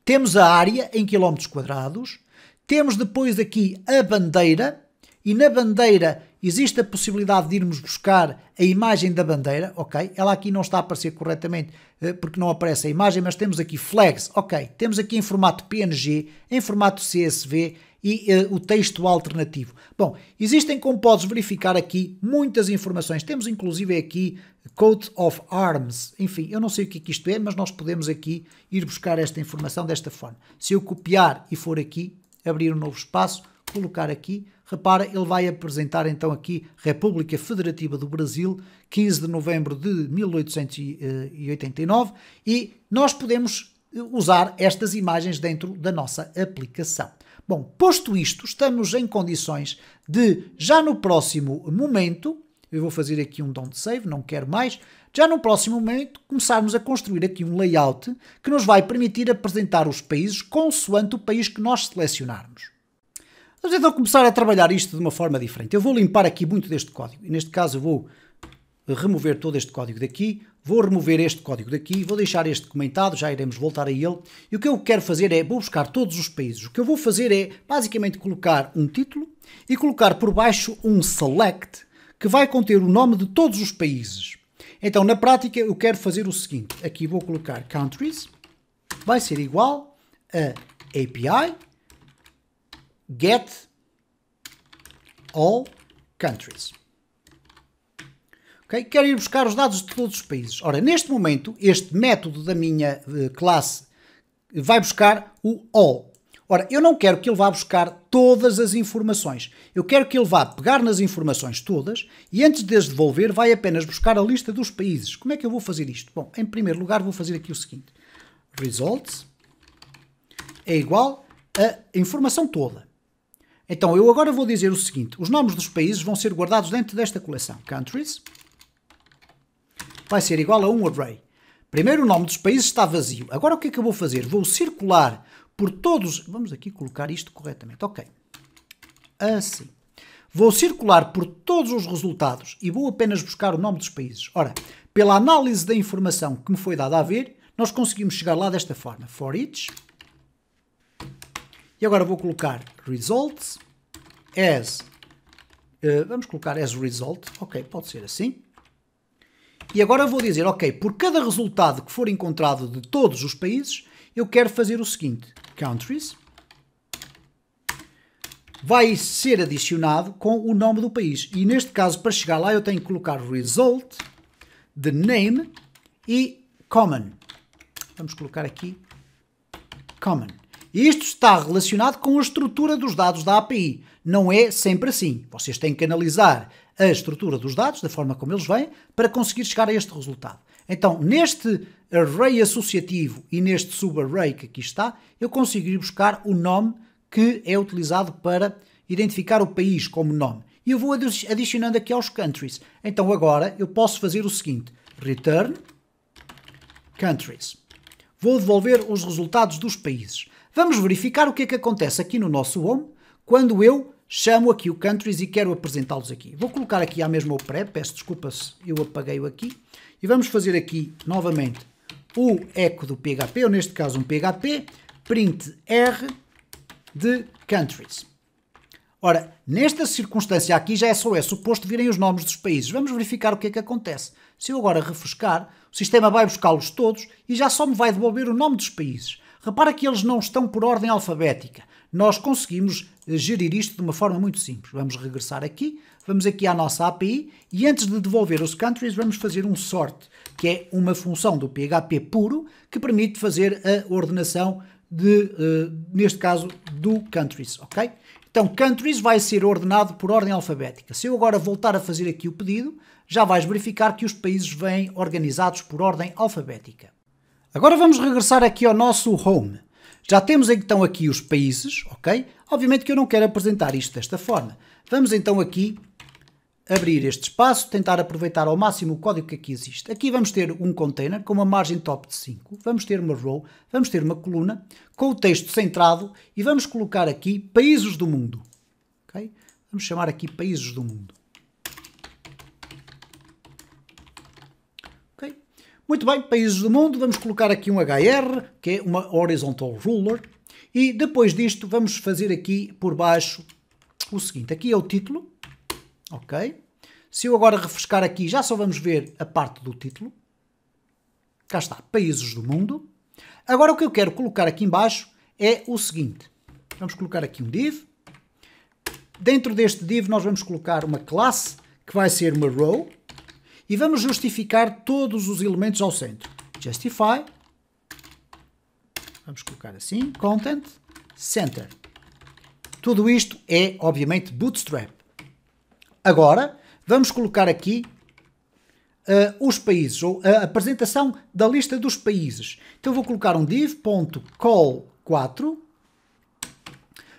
Temos a área em quilómetros quadrados, temos depois aqui a bandeira, e na bandeira existe a possibilidade de irmos buscar a imagem da bandeira, ok? Ela aqui não está a aparecer corretamente eh, porque não aparece a imagem, mas temos aqui flags, ok? Temos aqui em formato PNG, em formato CSV e uh, o texto alternativo. Bom, existem, como podes verificar aqui, muitas informações. Temos inclusive aqui Coat of Arms. Enfim, eu não sei o que, é que isto é, mas nós podemos aqui ir buscar esta informação desta forma. Se eu copiar e for aqui, abrir um novo espaço, colocar aqui, Repara, ele vai apresentar então aqui República Federativa do Brasil, 15 de novembro de 1889, e nós podemos eh, usar estas imagens dentro da nossa aplicação. Bom, posto isto, estamos em condições de, já no próximo momento, eu vou fazer aqui um don't save, não quero mais, já no próximo momento começarmos a construir aqui um layout que nos vai permitir apresentar os países consoante o país que nós selecionarmos. Vamos então começar a trabalhar isto de uma forma diferente. Eu vou limpar aqui muito deste código. neste caso eu vou remover todo este código daqui, vou remover este código daqui, vou deixar este comentado, já iremos voltar a ele. E o que eu quero fazer é, vou buscar todos os países. O que eu vou fazer é, basicamente, colocar um título e colocar por baixo um select, que vai conter o nome de todos os países. Então, na prática, eu quero fazer o seguinte. Aqui vou colocar countries, vai ser igual a API, get all countries. Okay? Quero ir buscar os dados de todos os países. Ora, neste momento, este método da minha eh, classe vai buscar o all. Ora, eu não quero que ele vá buscar todas as informações. Eu quero que ele vá pegar nas informações todas e antes de as devolver vai apenas buscar a lista dos países. Como é que eu vou fazer isto? Bom, em primeiro lugar vou fazer aqui o seguinte. Results é igual a informação toda. Então, eu agora vou dizer o seguinte: os nomes dos países vão ser guardados dentro desta coleção. Countries vai ser igual a um array. Primeiro o nome dos países está vazio. Agora o que é que eu vou fazer? Vou circular por todos. Vamos aqui colocar isto corretamente. Ok. Assim. Vou circular por todos os resultados e vou apenas buscar o nome dos países. Ora, pela análise da informação que me foi dada a ver, nós conseguimos chegar lá desta forma. For each e agora vou colocar results as, uh, vamos colocar as result, ok, pode ser assim. E agora vou dizer, ok, por cada resultado que for encontrado de todos os países, eu quero fazer o seguinte, countries, vai ser adicionado com o nome do país. E neste caso, para chegar lá, eu tenho que colocar result, the name e common. Vamos colocar aqui common. Isto está relacionado com a estrutura dos dados da API. Não é sempre assim. Vocês têm que analisar a estrutura dos dados, da forma como eles vêm, para conseguir chegar a este resultado. Então, neste array associativo e neste subarray que aqui está, eu consigo ir buscar o nome que é utilizado para identificar o país como nome. E eu vou adicionando aqui aos countries. Então agora eu posso fazer o seguinte, return countries. Vou devolver os resultados dos países. Vamos verificar o que é que acontece aqui no nosso home quando eu chamo aqui o countries e quero apresentá-los aqui. Vou colocar aqui à mesma o pré, peço desculpa se eu apaguei-o aqui. E vamos fazer aqui novamente o eco do PHP, ou neste caso um PHP, print R de countries. Ora, nesta circunstância aqui já é só é suposto virem os nomes dos países. Vamos verificar o que é que acontece. Se eu agora refrescar, o sistema vai buscá-los todos e já só me vai devolver o nome dos países. Repara que eles não estão por ordem alfabética. Nós conseguimos gerir isto de uma forma muito simples. Vamos regressar aqui, vamos aqui à nossa API e antes de devolver os countries vamos fazer um sort, que é uma função do PHP puro que permite fazer a ordenação de, uh, neste caso, do countries, ok? Então, countries vai ser ordenado por ordem alfabética. Se eu agora voltar a fazer aqui o pedido, já vais verificar que os países vêm organizados por ordem alfabética. Agora vamos regressar aqui ao nosso home. Já temos então aqui os países, ok? Obviamente que eu não quero apresentar isto desta forma. Vamos então aqui abrir este espaço, tentar aproveitar ao máximo o código que aqui existe. Aqui vamos ter um container com uma margem top de 5, vamos ter uma row, vamos ter uma coluna com o texto centrado e vamos colocar aqui países do mundo. Okay? Vamos chamar aqui países do mundo. Muito bem, países do mundo, vamos colocar aqui um HR, que é uma horizontal ruler, e depois disto vamos fazer aqui por baixo o seguinte, aqui é o título, ok? Se eu agora refrescar aqui, já só vamos ver a parte do título. Cá está, países do mundo. Agora o que eu quero colocar aqui embaixo é o seguinte, vamos colocar aqui um div, dentro deste div nós vamos colocar uma classe que vai ser uma row, e vamos justificar todos os elementos ao centro. Justify, vamos colocar assim, content, center. Tudo isto é, obviamente, bootstrap. Agora, vamos colocar aqui uh, os países, ou uh, a apresentação da lista dos países. Então vou colocar um div.call4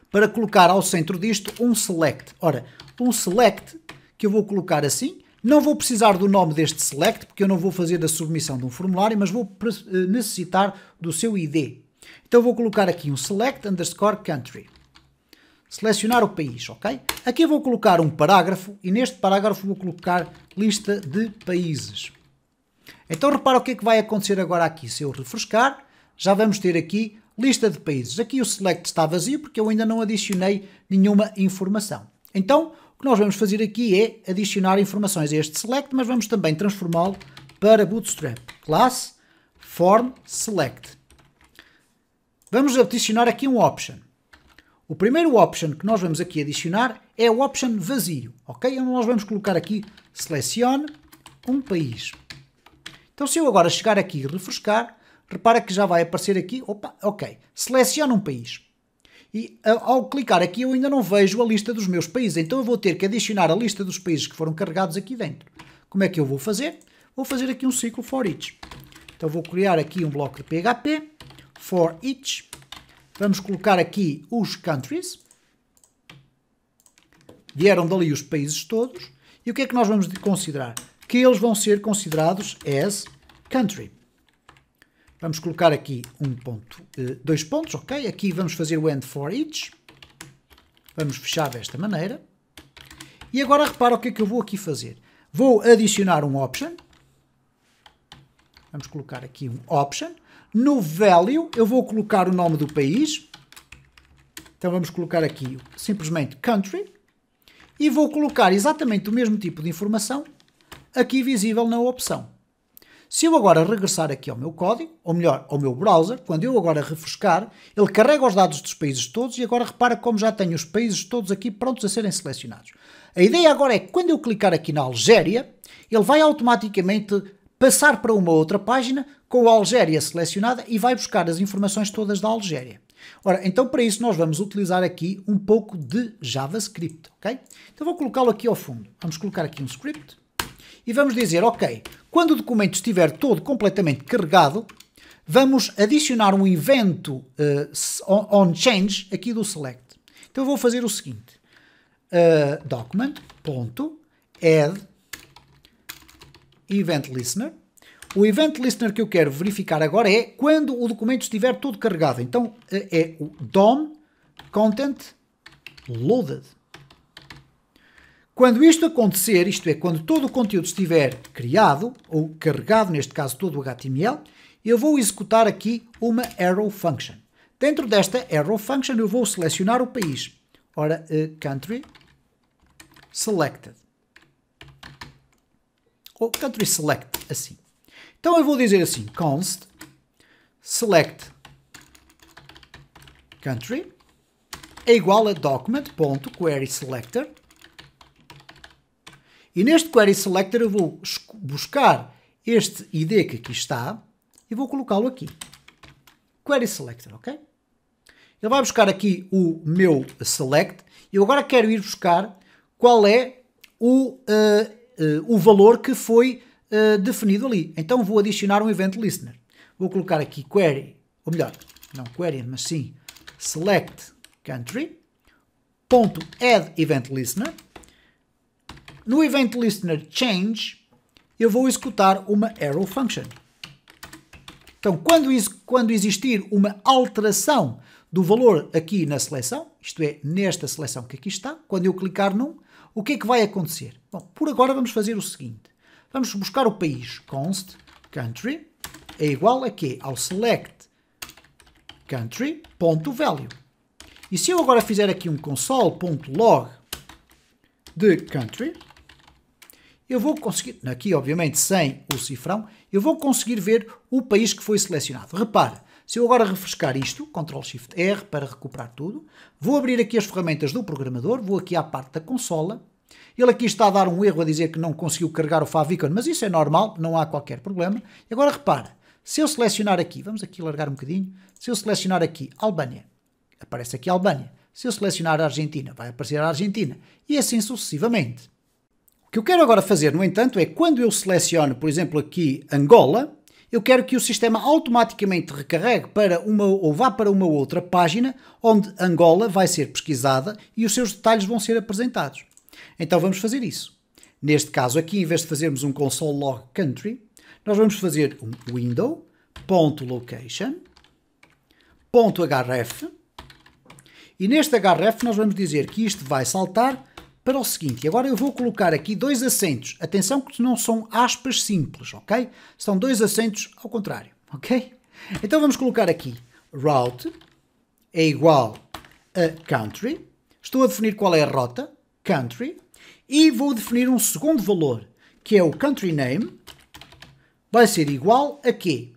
para colocar ao centro disto um select. Ora, um select que eu vou colocar assim, não vou precisar do nome deste select, porque eu não vou fazer a submissão de um formulário, mas vou eh, necessitar do seu ID. Então vou colocar aqui um select underscore country. Selecionar o país, ok? Aqui vou colocar um parágrafo e neste parágrafo vou colocar lista de países. Então repara o que é que vai acontecer agora aqui. Se eu refrescar, já vamos ter aqui lista de países. Aqui o select está vazio porque eu ainda não adicionei nenhuma informação. Então, o que nós vamos fazer aqui é adicionar informações a este select, mas vamos também transformá-lo para Bootstrap. Classe Form Select. Vamos adicionar aqui um option. O primeiro option que nós vamos aqui adicionar é o option vazio, ok? Então nós vamos colocar aqui selecione um país. Então se eu agora chegar aqui e refrescar, repara que já vai aparecer aqui, opa, ok, selecione um país. E ao clicar aqui eu ainda não vejo a lista dos meus países, então eu vou ter que adicionar a lista dos países que foram carregados aqui dentro. Como é que eu vou fazer? Vou fazer aqui um ciclo for each. Então vou criar aqui um bloco de PHP, for each, vamos colocar aqui os countries, vieram dali os países todos, e o que é que nós vamos considerar? Que eles vão ser considerados as country. Vamos colocar aqui um ponto, eh, dois pontos, ok? Aqui vamos fazer o end for each. Vamos fechar desta maneira. E agora repara o que é que eu vou aqui fazer. Vou adicionar um option. Vamos colocar aqui um option. No value eu vou colocar o nome do país. Então vamos colocar aqui simplesmente country. E vou colocar exatamente o mesmo tipo de informação aqui visível na opção. Se eu agora regressar aqui ao meu código, ou melhor, ao meu browser, quando eu agora refrescar, ele carrega os dados dos países todos e agora repara como já tenho os países todos aqui prontos a serem selecionados. A ideia agora é que quando eu clicar aqui na Algéria, ele vai automaticamente passar para uma outra página com a Algéria selecionada e vai buscar as informações todas da Algéria. Ora, então para isso nós vamos utilizar aqui um pouco de JavaScript, ok? Então vou colocá-lo aqui ao fundo. Vamos colocar aqui um script e vamos dizer, ok, quando o documento estiver todo completamente carregado, vamos adicionar um evento uh, eh, on-change aqui do select. Então eu vou fazer o seguinte, uh, document.add event listener. O event listener que eu quero verificar agora é quando o documento estiver todo carregado. Então eh, é o DOM content loaded. Quando isto acontecer, isto é, quando todo o conteúdo estiver criado, ou carregado, neste caso todo o HTML, eu vou executar aqui uma arrow function. Dentro desta arrow function eu vou selecionar o país. Ora, eh, country selected. Ou country select, assim. Então eu vou dizer assim, const select country é igual a document.querySelector e neste query selector eu vou buscar este ID que aqui está e vou colocá-lo aqui. Query selector, ok? Ele vai buscar aqui o meu select. Eu agora quero ir buscar qual é o, uh, uh, o valor que foi uh, definido ali. Então vou adicionar um event listener. Vou colocar aqui query, ou melhor, não query, mas sim select country, ponto add event listener, no event listener change, eu vou executar uma arrow function. Então, quando, quando existir uma alteração do valor aqui na seleção, isto é, nesta seleção que aqui está, quando eu clicar num, o que é que vai acontecer? Bom, por agora vamos fazer o seguinte. Vamos buscar o país. const country é igual a quê? Ao select country.value. E se eu agora fizer aqui um console.log de country, eu vou conseguir, aqui obviamente sem o cifrão, eu vou conseguir ver o país que foi selecionado. Repara, se eu agora refrescar isto, Ctrl Shift R para recuperar tudo, vou abrir aqui as ferramentas do programador, vou aqui à parte da consola, ele aqui está a dar um erro a dizer que não conseguiu carregar o favicon, mas isso é normal, não há qualquer problema. E agora repara, se eu selecionar aqui, vamos aqui largar um bocadinho, se eu selecionar aqui Albânia, aparece aqui Albânia. Se eu selecionar a Argentina, vai aparecer a Argentina. E assim sucessivamente. O que eu quero agora fazer, no entanto, é quando eu seleciono, por exemplo, aqui Angola, eu quero que o sistema automaticamente recarregue para uma ou vá para uma outra página onde Angola vai ser pesquisada e os seus detalhes vão ser apresentados. Então vamos fazer isso. Neste caso aqui, em vez de fazermos um console log country, nós vamos fazer um window.location.href e neste href nós vamos dizer que isto vai saltar para o seguinte, e agora eu vou colocar aqui dois acentos, atenção que não são aspas simples, ok? São dois acentos ao contrário, ok? Então vamos colocar aqui route é igual a country, estou a definir qual é a rota, country, e vou definir um segundo valor, que é o country name, vai ser igual a quê?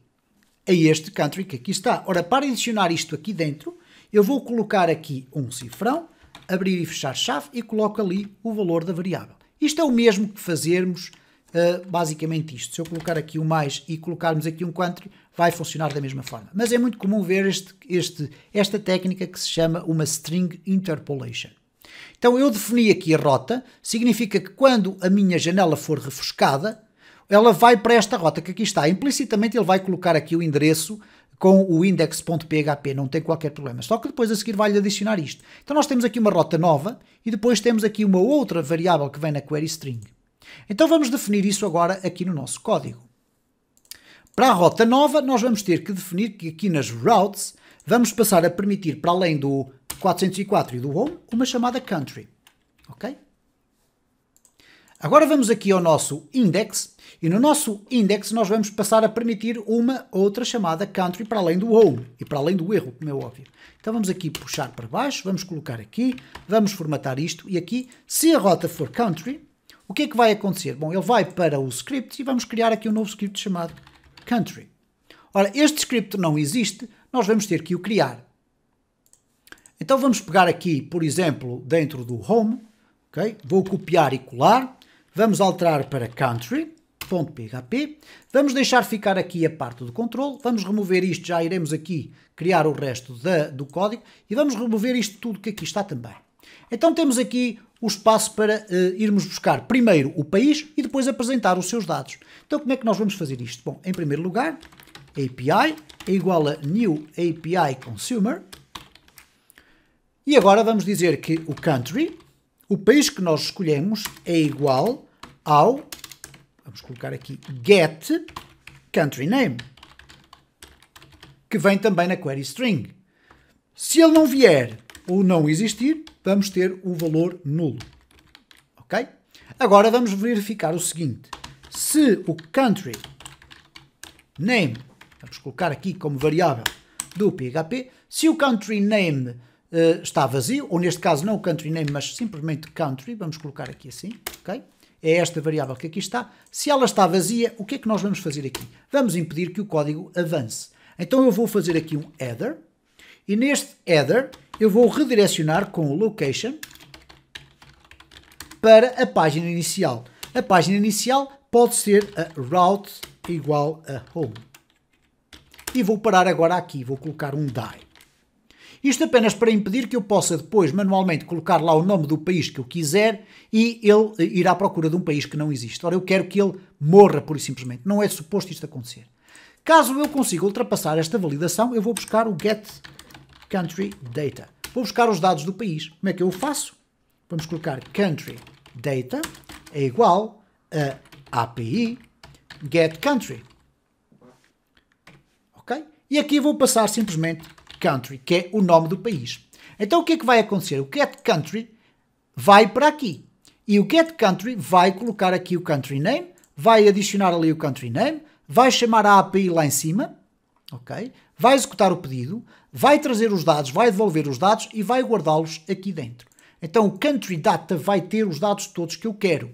A este country que aqui está. Ora, para adicionar isto aqui dentro, eu vou colocar aqui um cifrão, abrir e fechar chave e coloco ali o valor da variável. Isto é o mesmo que fazermos uh, basicamente isto. Se eu colocar aqui o mais e colocarmos aqui um country, vai funcionar da mesma forma. Mas é muito comum ver este, este, esta técnica que se chama uma string interpolation. Então eu defini aqui a rota, significa que quando a minha janela for refrescada, ela vai para esta rota que aqui está. Implicitamente ele vai colocar aqui o endereço com o index.php, não tem qualquer problema. Só que depois a seguir vai-lhe adicionar isto. Então nós temos aqui uma rota nova e depois temos aqui uma outra variável que vem na query string. Então vamos definir isso agora aqui no nosso código. Para a rota nova, nós vamos ter que definir que aqui nas routes vamos passar a permitir, para além do 404 e do home, uma chamada country. ok? Agora vamos aqui ao nosso index e no nosso index nós vamos passar a permitir uma outra chamada country para além do home e para além do erro, como é óbvio. Então vamos aqui puxar para baixo, vamos colocar aqui, vamos formatar isto e aqui, se a rota for country, o que é que vai acontecer? Bom, ele vai para o script e vamos criar aqui um novo script chamado country. Ora, este script não existe, nós vamos ter que o criar. Então vamos pegar aqui, por exemplo, dentro do home, okay? vou copiar e colar, Vamos alterar para country, Vamos deixar ficar aqui a parte do controle, vamos remover isto, já iremos aqui criar o resto da, do código e vamos remover isto tudo que aqui está também. Então temos aqui o espaço para uh, irmos buscar primeiro o país e depois apresentar os seus dados. Então como é que nós vamos fazer isto? Bom, em primeiro lugar, API é igual a new API consumer e agora vamos dizer que o country o país que nós escolhemos é igual ao, vamos colocar aqui, get country name, que vem também na query string. Se ele não vier ou não existir, vamos ter o valor nulo. Ok? Agora vamos verificar o seguinte. Se o country name, vamos colocar aqui como variável do PHP, se o country name uh, está vazio, ou neste caso não o country name, mas simplesmente country, vamos colocar aqui assim, ok? É esta variável que aqui está. Se ela está vazia, o que é que nós vamos fazer aqui? Vamos impedir que o código avance. Então eu vou fazer aqui um header, e neste header eu vou redirecionar com o location para a página inicial. A página inicial pode ser a route igual a home. E vou parar agora aqui, vou colocar um die. Isto apenas para impedir que eu possa depois manualmente colocar lá o nome do país que eu quiser e ele eh, ir à procura de um país que não existe. Ora, eu quero que ele morra, pura e simplesmente. Não é suposto isto acontecer. Caso eu consiga ultrapassar esta validação, eu vou buscar o get country data. Vou buscar os dados do país. Como é que eu o faço? Vamos colocar country data é igual a API get country. Ok? E aqui vou passar simplesmente Country, que é o nome do país. Então o que é que vai acontecer? O Get Country vai para aqui. E o Get Country vai colocar aqui o country name, vai adicionar ali o country name, vai chamar a API lá em cima, ok? Vai executar o pedido, vai trazer os dados, vai devolver os dados e vai guardá-los aqui dentro. Então o country data vai ter os dados todos que eu quero.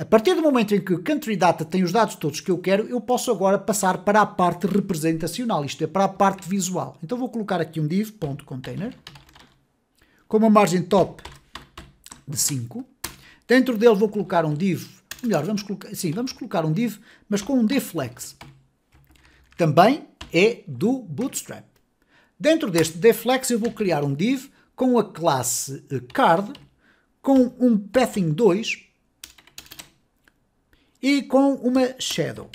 A partir do momento em que o Country Data tem os dados todos que eu quero, eu posso agora passar para a parte representacional, isto é, para a parte visual. Então vou colocar aqui um div.container com uma margem top de 5. Dentro dele vou colocar um div, melhor, vamos colocar, sim, vamos colocar um div, mas com um deflex. Também é do Bootstrap. Dentro deste deflex eu vou criar um div com a classe card, com um pathing 2, e com uma shadow.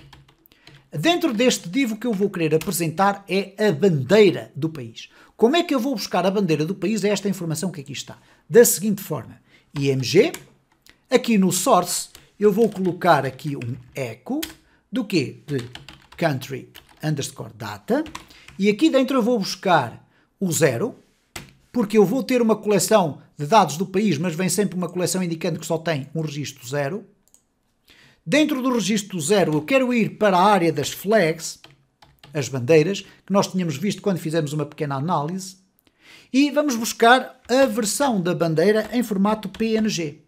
Dentro deste div o que eu vou querer apresentar é a bandeira do país. Como é que eu vou buscar a bandeira do país? É esta informação que aqui está. Da seguinte forma, img, aqui no source eu vou colocar aqui um echo do quê? De country underscore data e aqui dentro eu vou buscar o zero, porque eu vou ter uma coleção de dados do país, mas vem sempre uma coleção indicando que só tem um registro zero. Dentro do registro zero, eu quero ir para a área das flags, as bandeiras, que nós tínhamos visto quando fizemos uma pequena análise, e vamos buscar a versão da bandeira em formato PNG.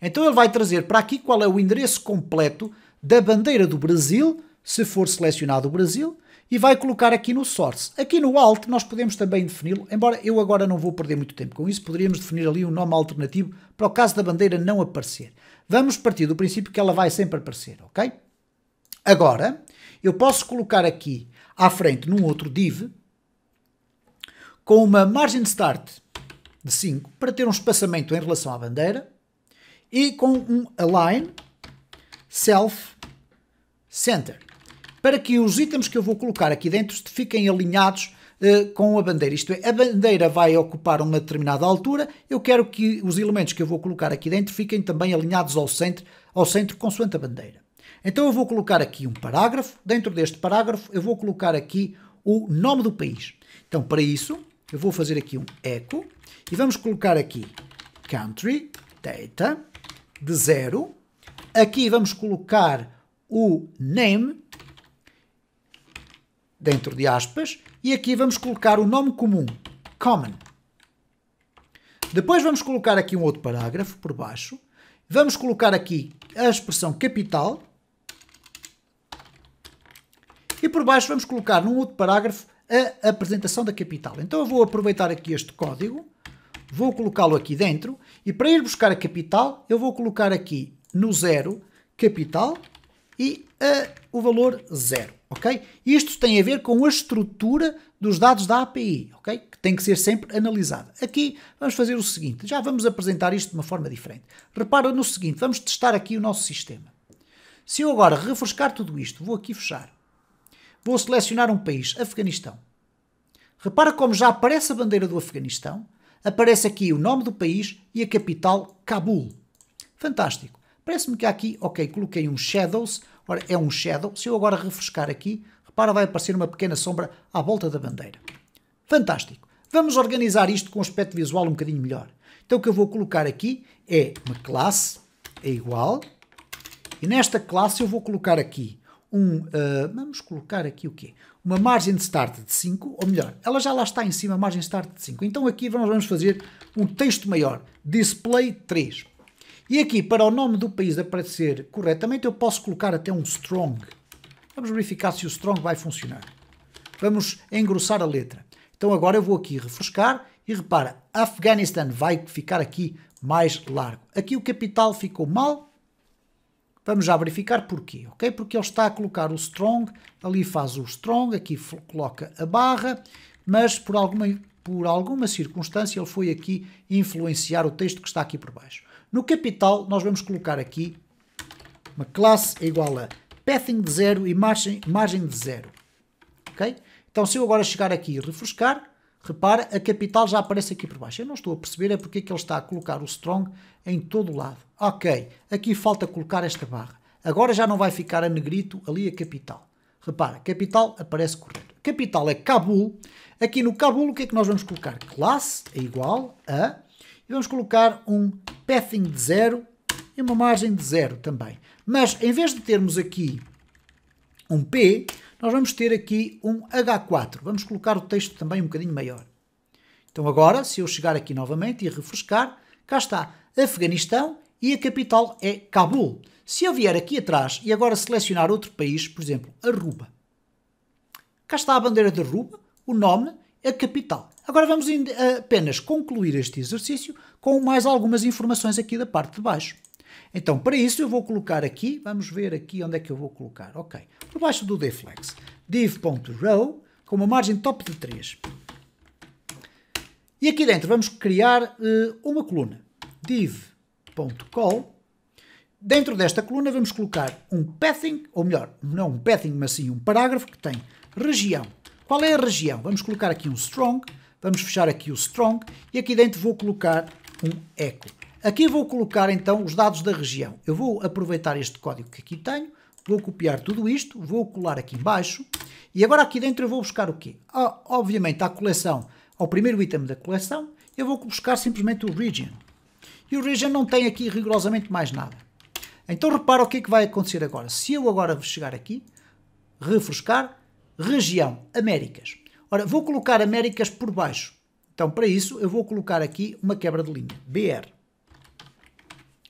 Então ele vai trazer para aqui qual é o endereço completo da bandeira do Brasil, se for selecionado o Brasil, e vai colocar aqui no source. Aqui no alt nós podemos também defini-lo, embora eu agora não vou perder muito tempo com isso, poderíamos definir ali um nome alternativo para o caso da bandeira não aparecer. Vamos partir do princípio que ela vai sempre aparecer, ok? Agora, eu posso colocar aqui à frente num outro div com uma margem de start de 5 para ter um espaçamento em relação à bandeira e com um align self center para que os itens que eu vou colocar aqui dentro fiquem alinhados uh, com a bandeira. Isto é, a bandeira vai ocupar uma determinada altura, eu quero que os elementos que eu vou colocar aqui dentro fiquem também alinhados ao centro, ao centro consoante a bandeira. Então eu vou colocar aqui um parágrafo, dentro deste parágrafo eu vou colocar aqui o nome do país. Então para isso eu vou fazer aqui um eco e vamos colocar aqui country data de zero. Aqui vamos colocar o name dentro de aspas, e aqui vamos colocar o nome comum, common. Depois vamos colocar aqui um outro parágrafo por baixo. Vamos colocar aqui a expressão capital. E por baixo vamos colocar num outro parágrafo a apresentação da capital. Então eu vou aproveitar aqui este código, vou colocá-lo aqui dentro, e para ir buscar a capital, eu vou colocar aqui no zero capital e a o valor zero, ok? Isto tem a ver com a estrutura dos dados da API, ok? Que tem que ser sempre analisada. Aqui vamos fazer o seguinte, já vamos apresentar isto de uma forma diferente. Repara no seguinte, vamos testar aqui o nosso sistema. Se eu agora refrescar tudo isto, vou aqui fechar. Vou selecionar um país, Afeganistão. Repara como já aparece a bandeira do Afeganistão, aparece aqui o nome do país e a capital, Cabul. Fantástico. Parece-me que aqui, ok, coloquei um shadows Ora, é um shadow. Se eu agora refrescar aqui, repara, vai aparecer uma pequena sombra à volta da bandeira. Fantástico. Vamos organizar isto com um aspecto visual um bocadinho melhor. Então o que eu vou colocar aqui é uma classe é igual e nesta classe eu vou colocar aqui um, uh, vamos colocar aqui o quê? Uma margem de start de 5, ou melhor, ela já lá está em cima, a margem de start de 5. Então aqui nós vamos fazer um texto maior, display 3. E aqui, para o nome do país aparecer corretamente, eu posso colocar até um strong. Vamos verificar se o strong vai funcionar. Vamos engrossar a letra. Então agora eu vou aqui refrescar e repara, Afghanistan vai ficar aqui mais largo. Aqui o capital ficou mal. Vamos já verificar porquê, ok? Porque ele está a colocar o strong, ali faz o strong, aqui coloca a barra, mas por alguma, por alguma circunstância ele foi aqui influenciar o texto que está aqui por baixo. No capital, nós vamos colocar aqui uma classe igual a pathing de zero e margem, margem de zero Ok? Então, se eu agora chegar aqui e refrescar, repara, a capital já aparece aqui por baixo. Eu não estou a perceber é porque é que ele está a colocar o strong em todo o lado. Ok, aqui falta colocar esta barra. Agora já não vai ficar a negrito ali a capital. Repara, capital aparece correto. Capital é Cabul. Aqui no Cabul, o que é que nós vamos colocar? Classe é igual a vamos colocar um pathing de 0 e uma margem de 0 também. Mas em vez de termos aqui um P, nós vamos ter aqui um H4. Vamos colocar o texto também um bocadinho maior. Então agora, se eu chegar aqui novamente e refrescar, cá está Afeganistão e a capital é Cabul. Se eu vier aqui atrás e agora selecionar outro país, por exemplo, Aruba, cá está a bandeira de Aruba, o nome, a é capital. Agora vamos apenas concluir este exercício com mais algumas informações aqui da parte de baixo. Então, para isso eu vou colocar aqui, vamos ver aqui onde é que eu vou colocar. Ok, por baixo do deflex, div.row com uma margem top de 3. E aqui dentro vamos criar uh, uma coluna, div.col. Dentro desta coluna vamos colocar um pathing, ou melhor, não um pathing, mas sim um parágrafo que tem região. Qual é a região? Vamos colocar aqui um strong, Vamos fechar aqui o strong e aqui dentro vou colocar um echo. Aqui vou colocar então os dados da região. Eu vou aproveitar este código que aqui tenho, vou copiar tudo isto, vou colar aqui embaixo e agora aqui dentro eu vou buscar o quê? Ah, obviamente a coleção, ao primeiro item da coleção, eu vou buscar simplesmente o region. E o region não tem aqui rigorosamente mais nada. Então repara o que é que vai acontecer agora. Se eu agora chegar aqui, refrescar, região Américas. Ora, vou colocar Américas por baixo. Então, para isso, eu vou colocar aqui uma quebra de linha, BR.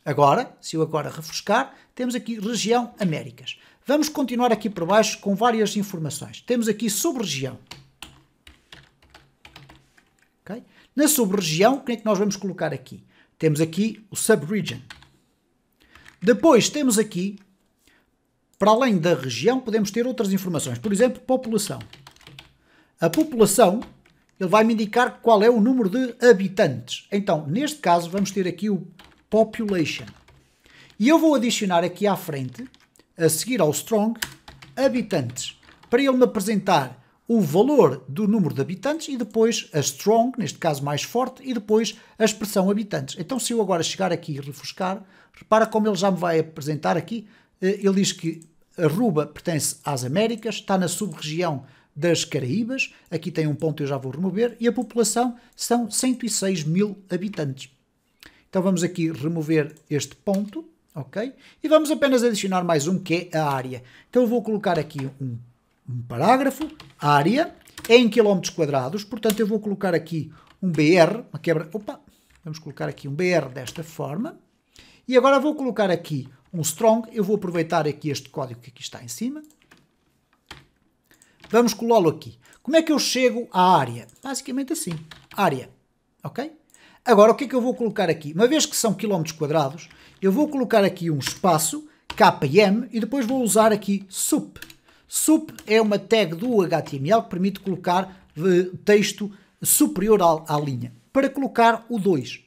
Agora, se eu agora refrescar, temos aqui região Américas. Vamos continuar aqui por baixo com várias informações. Temos aqui sub-região. Okay? Na sub-região, o que é que nós vamos colocar aqui? Temos aqui o sub-region. Depois temos aqui, para além da região, podemos ter outras informações. Por exemplo, população a população, ele vai me indicar qual é o número de habitantes. Então, neste caso, vamos ter aqui o population. E eu vou adicionar aqui à frente, a seguir ao strong, habitantes, para ele me apresentar o valor do número de habitantes e depois a strong, neste caso mais forte, e depois a expressão habitantes. Então, se eu agora chegar aqui e refrescar, repara como ele já me vai apresentar aqui. Eh, ele diz que Aruba pertence às Américas, está na sub-região das Caraíbas, aqui tem um ponto eu já vou remover, e a população são 106 mil habitantes. Então vamos aqui remover este ponto, ok? E vamos apenas adicionar mais um que é a área. Então eu vou colocar aqui um, um parágrafo, área, é em quilómetros quadrados, portanto eu vou colocar aqui um BR, uma quebra, opa, vamos colocar aqui um BR desta forma, e agora vou colocar aqui um strong, eu vou aproveitar aqui este código que aqui está em cima, Vamos colá-lo aqui. Como é que eu chego à área? Basicamente assim, área, ok? Agora, o que é que eu vou colocar aqui? Uma vez que são quilómetros quadrados, eu vou colocar aqui um espaço, KM, e depois vou usar aqui sup. Sup é uma tag do HTML que permite colocar eh, texto superior à, à linha, para colocar o 2.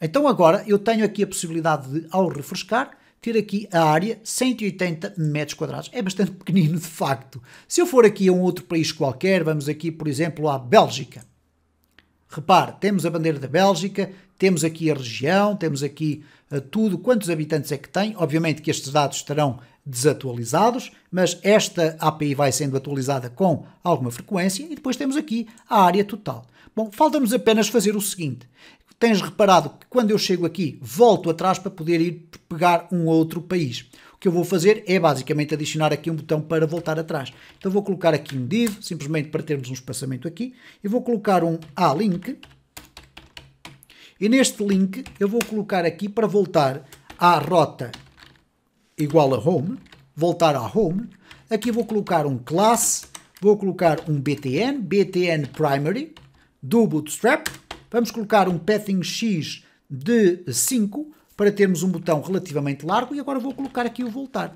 Então agora eu tenho aqui a possibilidade de, ao refrescar, ter aqui a área 180 metros quadrados. É bastante pequenino, de facto. Se eu for aqui a um outro país qualquer, vamos aqui, por exemplo, à Bélgica. Repare, temos a bandeira da Bélgica, temos aqui a região, temos aqui eh, tudo, quantos habitantes é que tem. Obviamente que estes dados estarão desatualizados, mas esta API vai sendo atualizada com alguma frequência e depois temos aqui a área total. Bom, falta-nos apenas fazer o seguinte: tens reparado que quando eu chego aqui volto atrás para poder ir pegar um outro país. O que eu vou fazer é basicamente adicionar aqui um botão para voltar atrás. Então vou colocar aqui um div, simplesmente para termos um espaçamento aqui, e vou colocar um a-link, e neste link eu vou colocar aqui para voltar à rota igual a home, voltar à home, aqui vou colocar um class, vou colocar um btn, btn primary, do bootstrap, Vamos colocar um padding X de 5 para termos um botão relativamente largo e agora vou colocar aqui o voltar.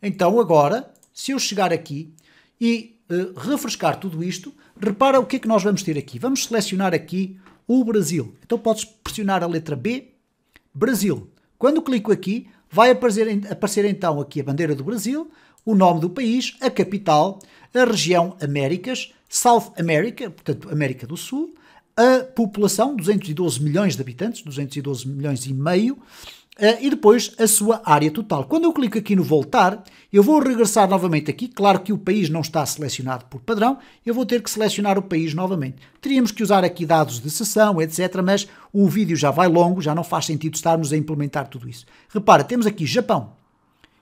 Então agora, se eu chegar aqui e uh, refrescar tudo isto, repara o que é que nós vamos ter aqui. Vamos selecionar aqui o Brasil. Então podes pressionar a letra B, Brasil. Quando clico aqui, vai aparecer, aparecer então aqui a bandeira do Brasil, o nome do país, a capital, a região Américas, South America, portanto América do Sul, a população, 212 milhões de habitantes, 212 milhões e meio, eh, e depois a sua área total. Quando eu clico aqui no voltar, eu vou regressar novamente aqui. Claro que o país não está selecionado por padrão, eu vou ter que selecionar o país novamente. Teríamos que usar aqui dados de sessão, etc, mas o vídeo já vai longo, já não faz sentido estarmos a implementar tudo isso. Repara, temos aqui Japão,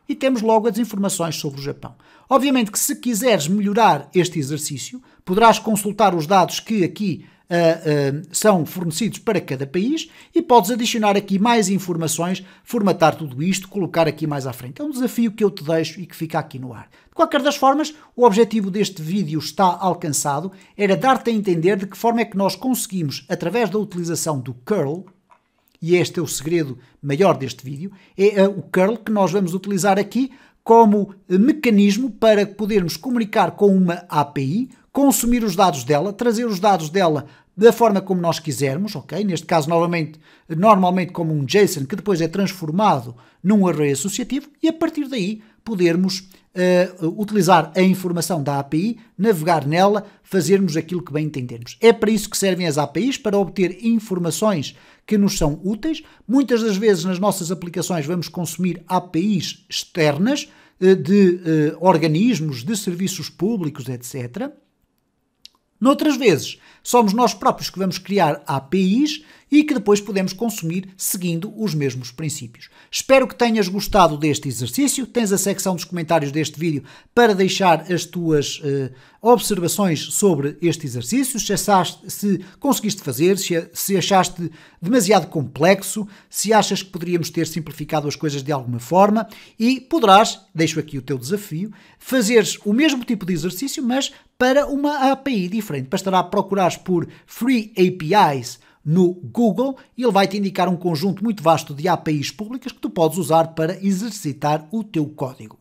e temos logo as informações sobre o Japão. Obviamente que se quiseres melhorar este exercício, poderás consultar os dados que aqui uh, uh, são fornecidos para cada país e podes adicionar aqui mais informações, formatar tudo isto, colocar aqui mais à frente. É um desafio que eu te deixo e que fica aqui no ar. De qualquer das formas, o objetivo deste vídeo está alcançado, era dar-te a entender de que forma é que nós conseguimos, através da utilização do curl, e este é o segredo maior deste vídeo, é uh, o curl que nós vamos utilizar aqui como mecanismo para podermos comunicar com uma API, consumir os dados dela, trazer os dados dela da forma como nós quisermos, ok? Neste caso, novamente, normalmente como um JSON que depois é transformado num array associativo e a partir daí podermos uh, utilizar a informação da API, navegar nela, fazermos aquilo que bem entendermos. É para isso que servem as APIs, para obter informações que nos são úteis. Muitas das vezes nas nossas aplicações vamos consumir APIs externas uh, de uh, organismos, de serviços públicos, etc. Noutras vezes, somos nós próprios que vamos criar APIs e que depois podemos consumir seguindo os mesmos princípios. Espero que tenhas gostado deste exercício. Tens a secção dos comentários deste vídeo para deixar as tuas eh, observações sobre este exercício, se, achaste, se conseguiste fazer, se, se achaste demasiado complexo, se achas que poderíamos ter simplificado as coisas de alguma forma e poderás, deixo aqui o teu desafio, fazeres o mesmo tipo de exercício, mas para uma API diferente. Bastará procurares por Free APIs no Google e ele vai te indicar um conjunto muito vasto de APIs públicas que tu podes usar para exercitar o teu código.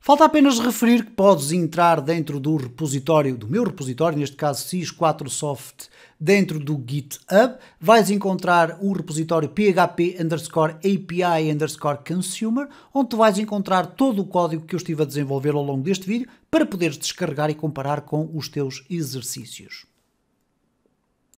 Falta apenas referir que podes entrar dentro do repositório, do meu repositório, neste caso cis 4 soft dentro do GitHub. Vais encontrar o repositório php underscore API underscore consumer, onde tu vais encontrar todo o código que eu estive a desenvolver ao longo deste vídeo para poderes descarregar e comparar com os teus exercícios.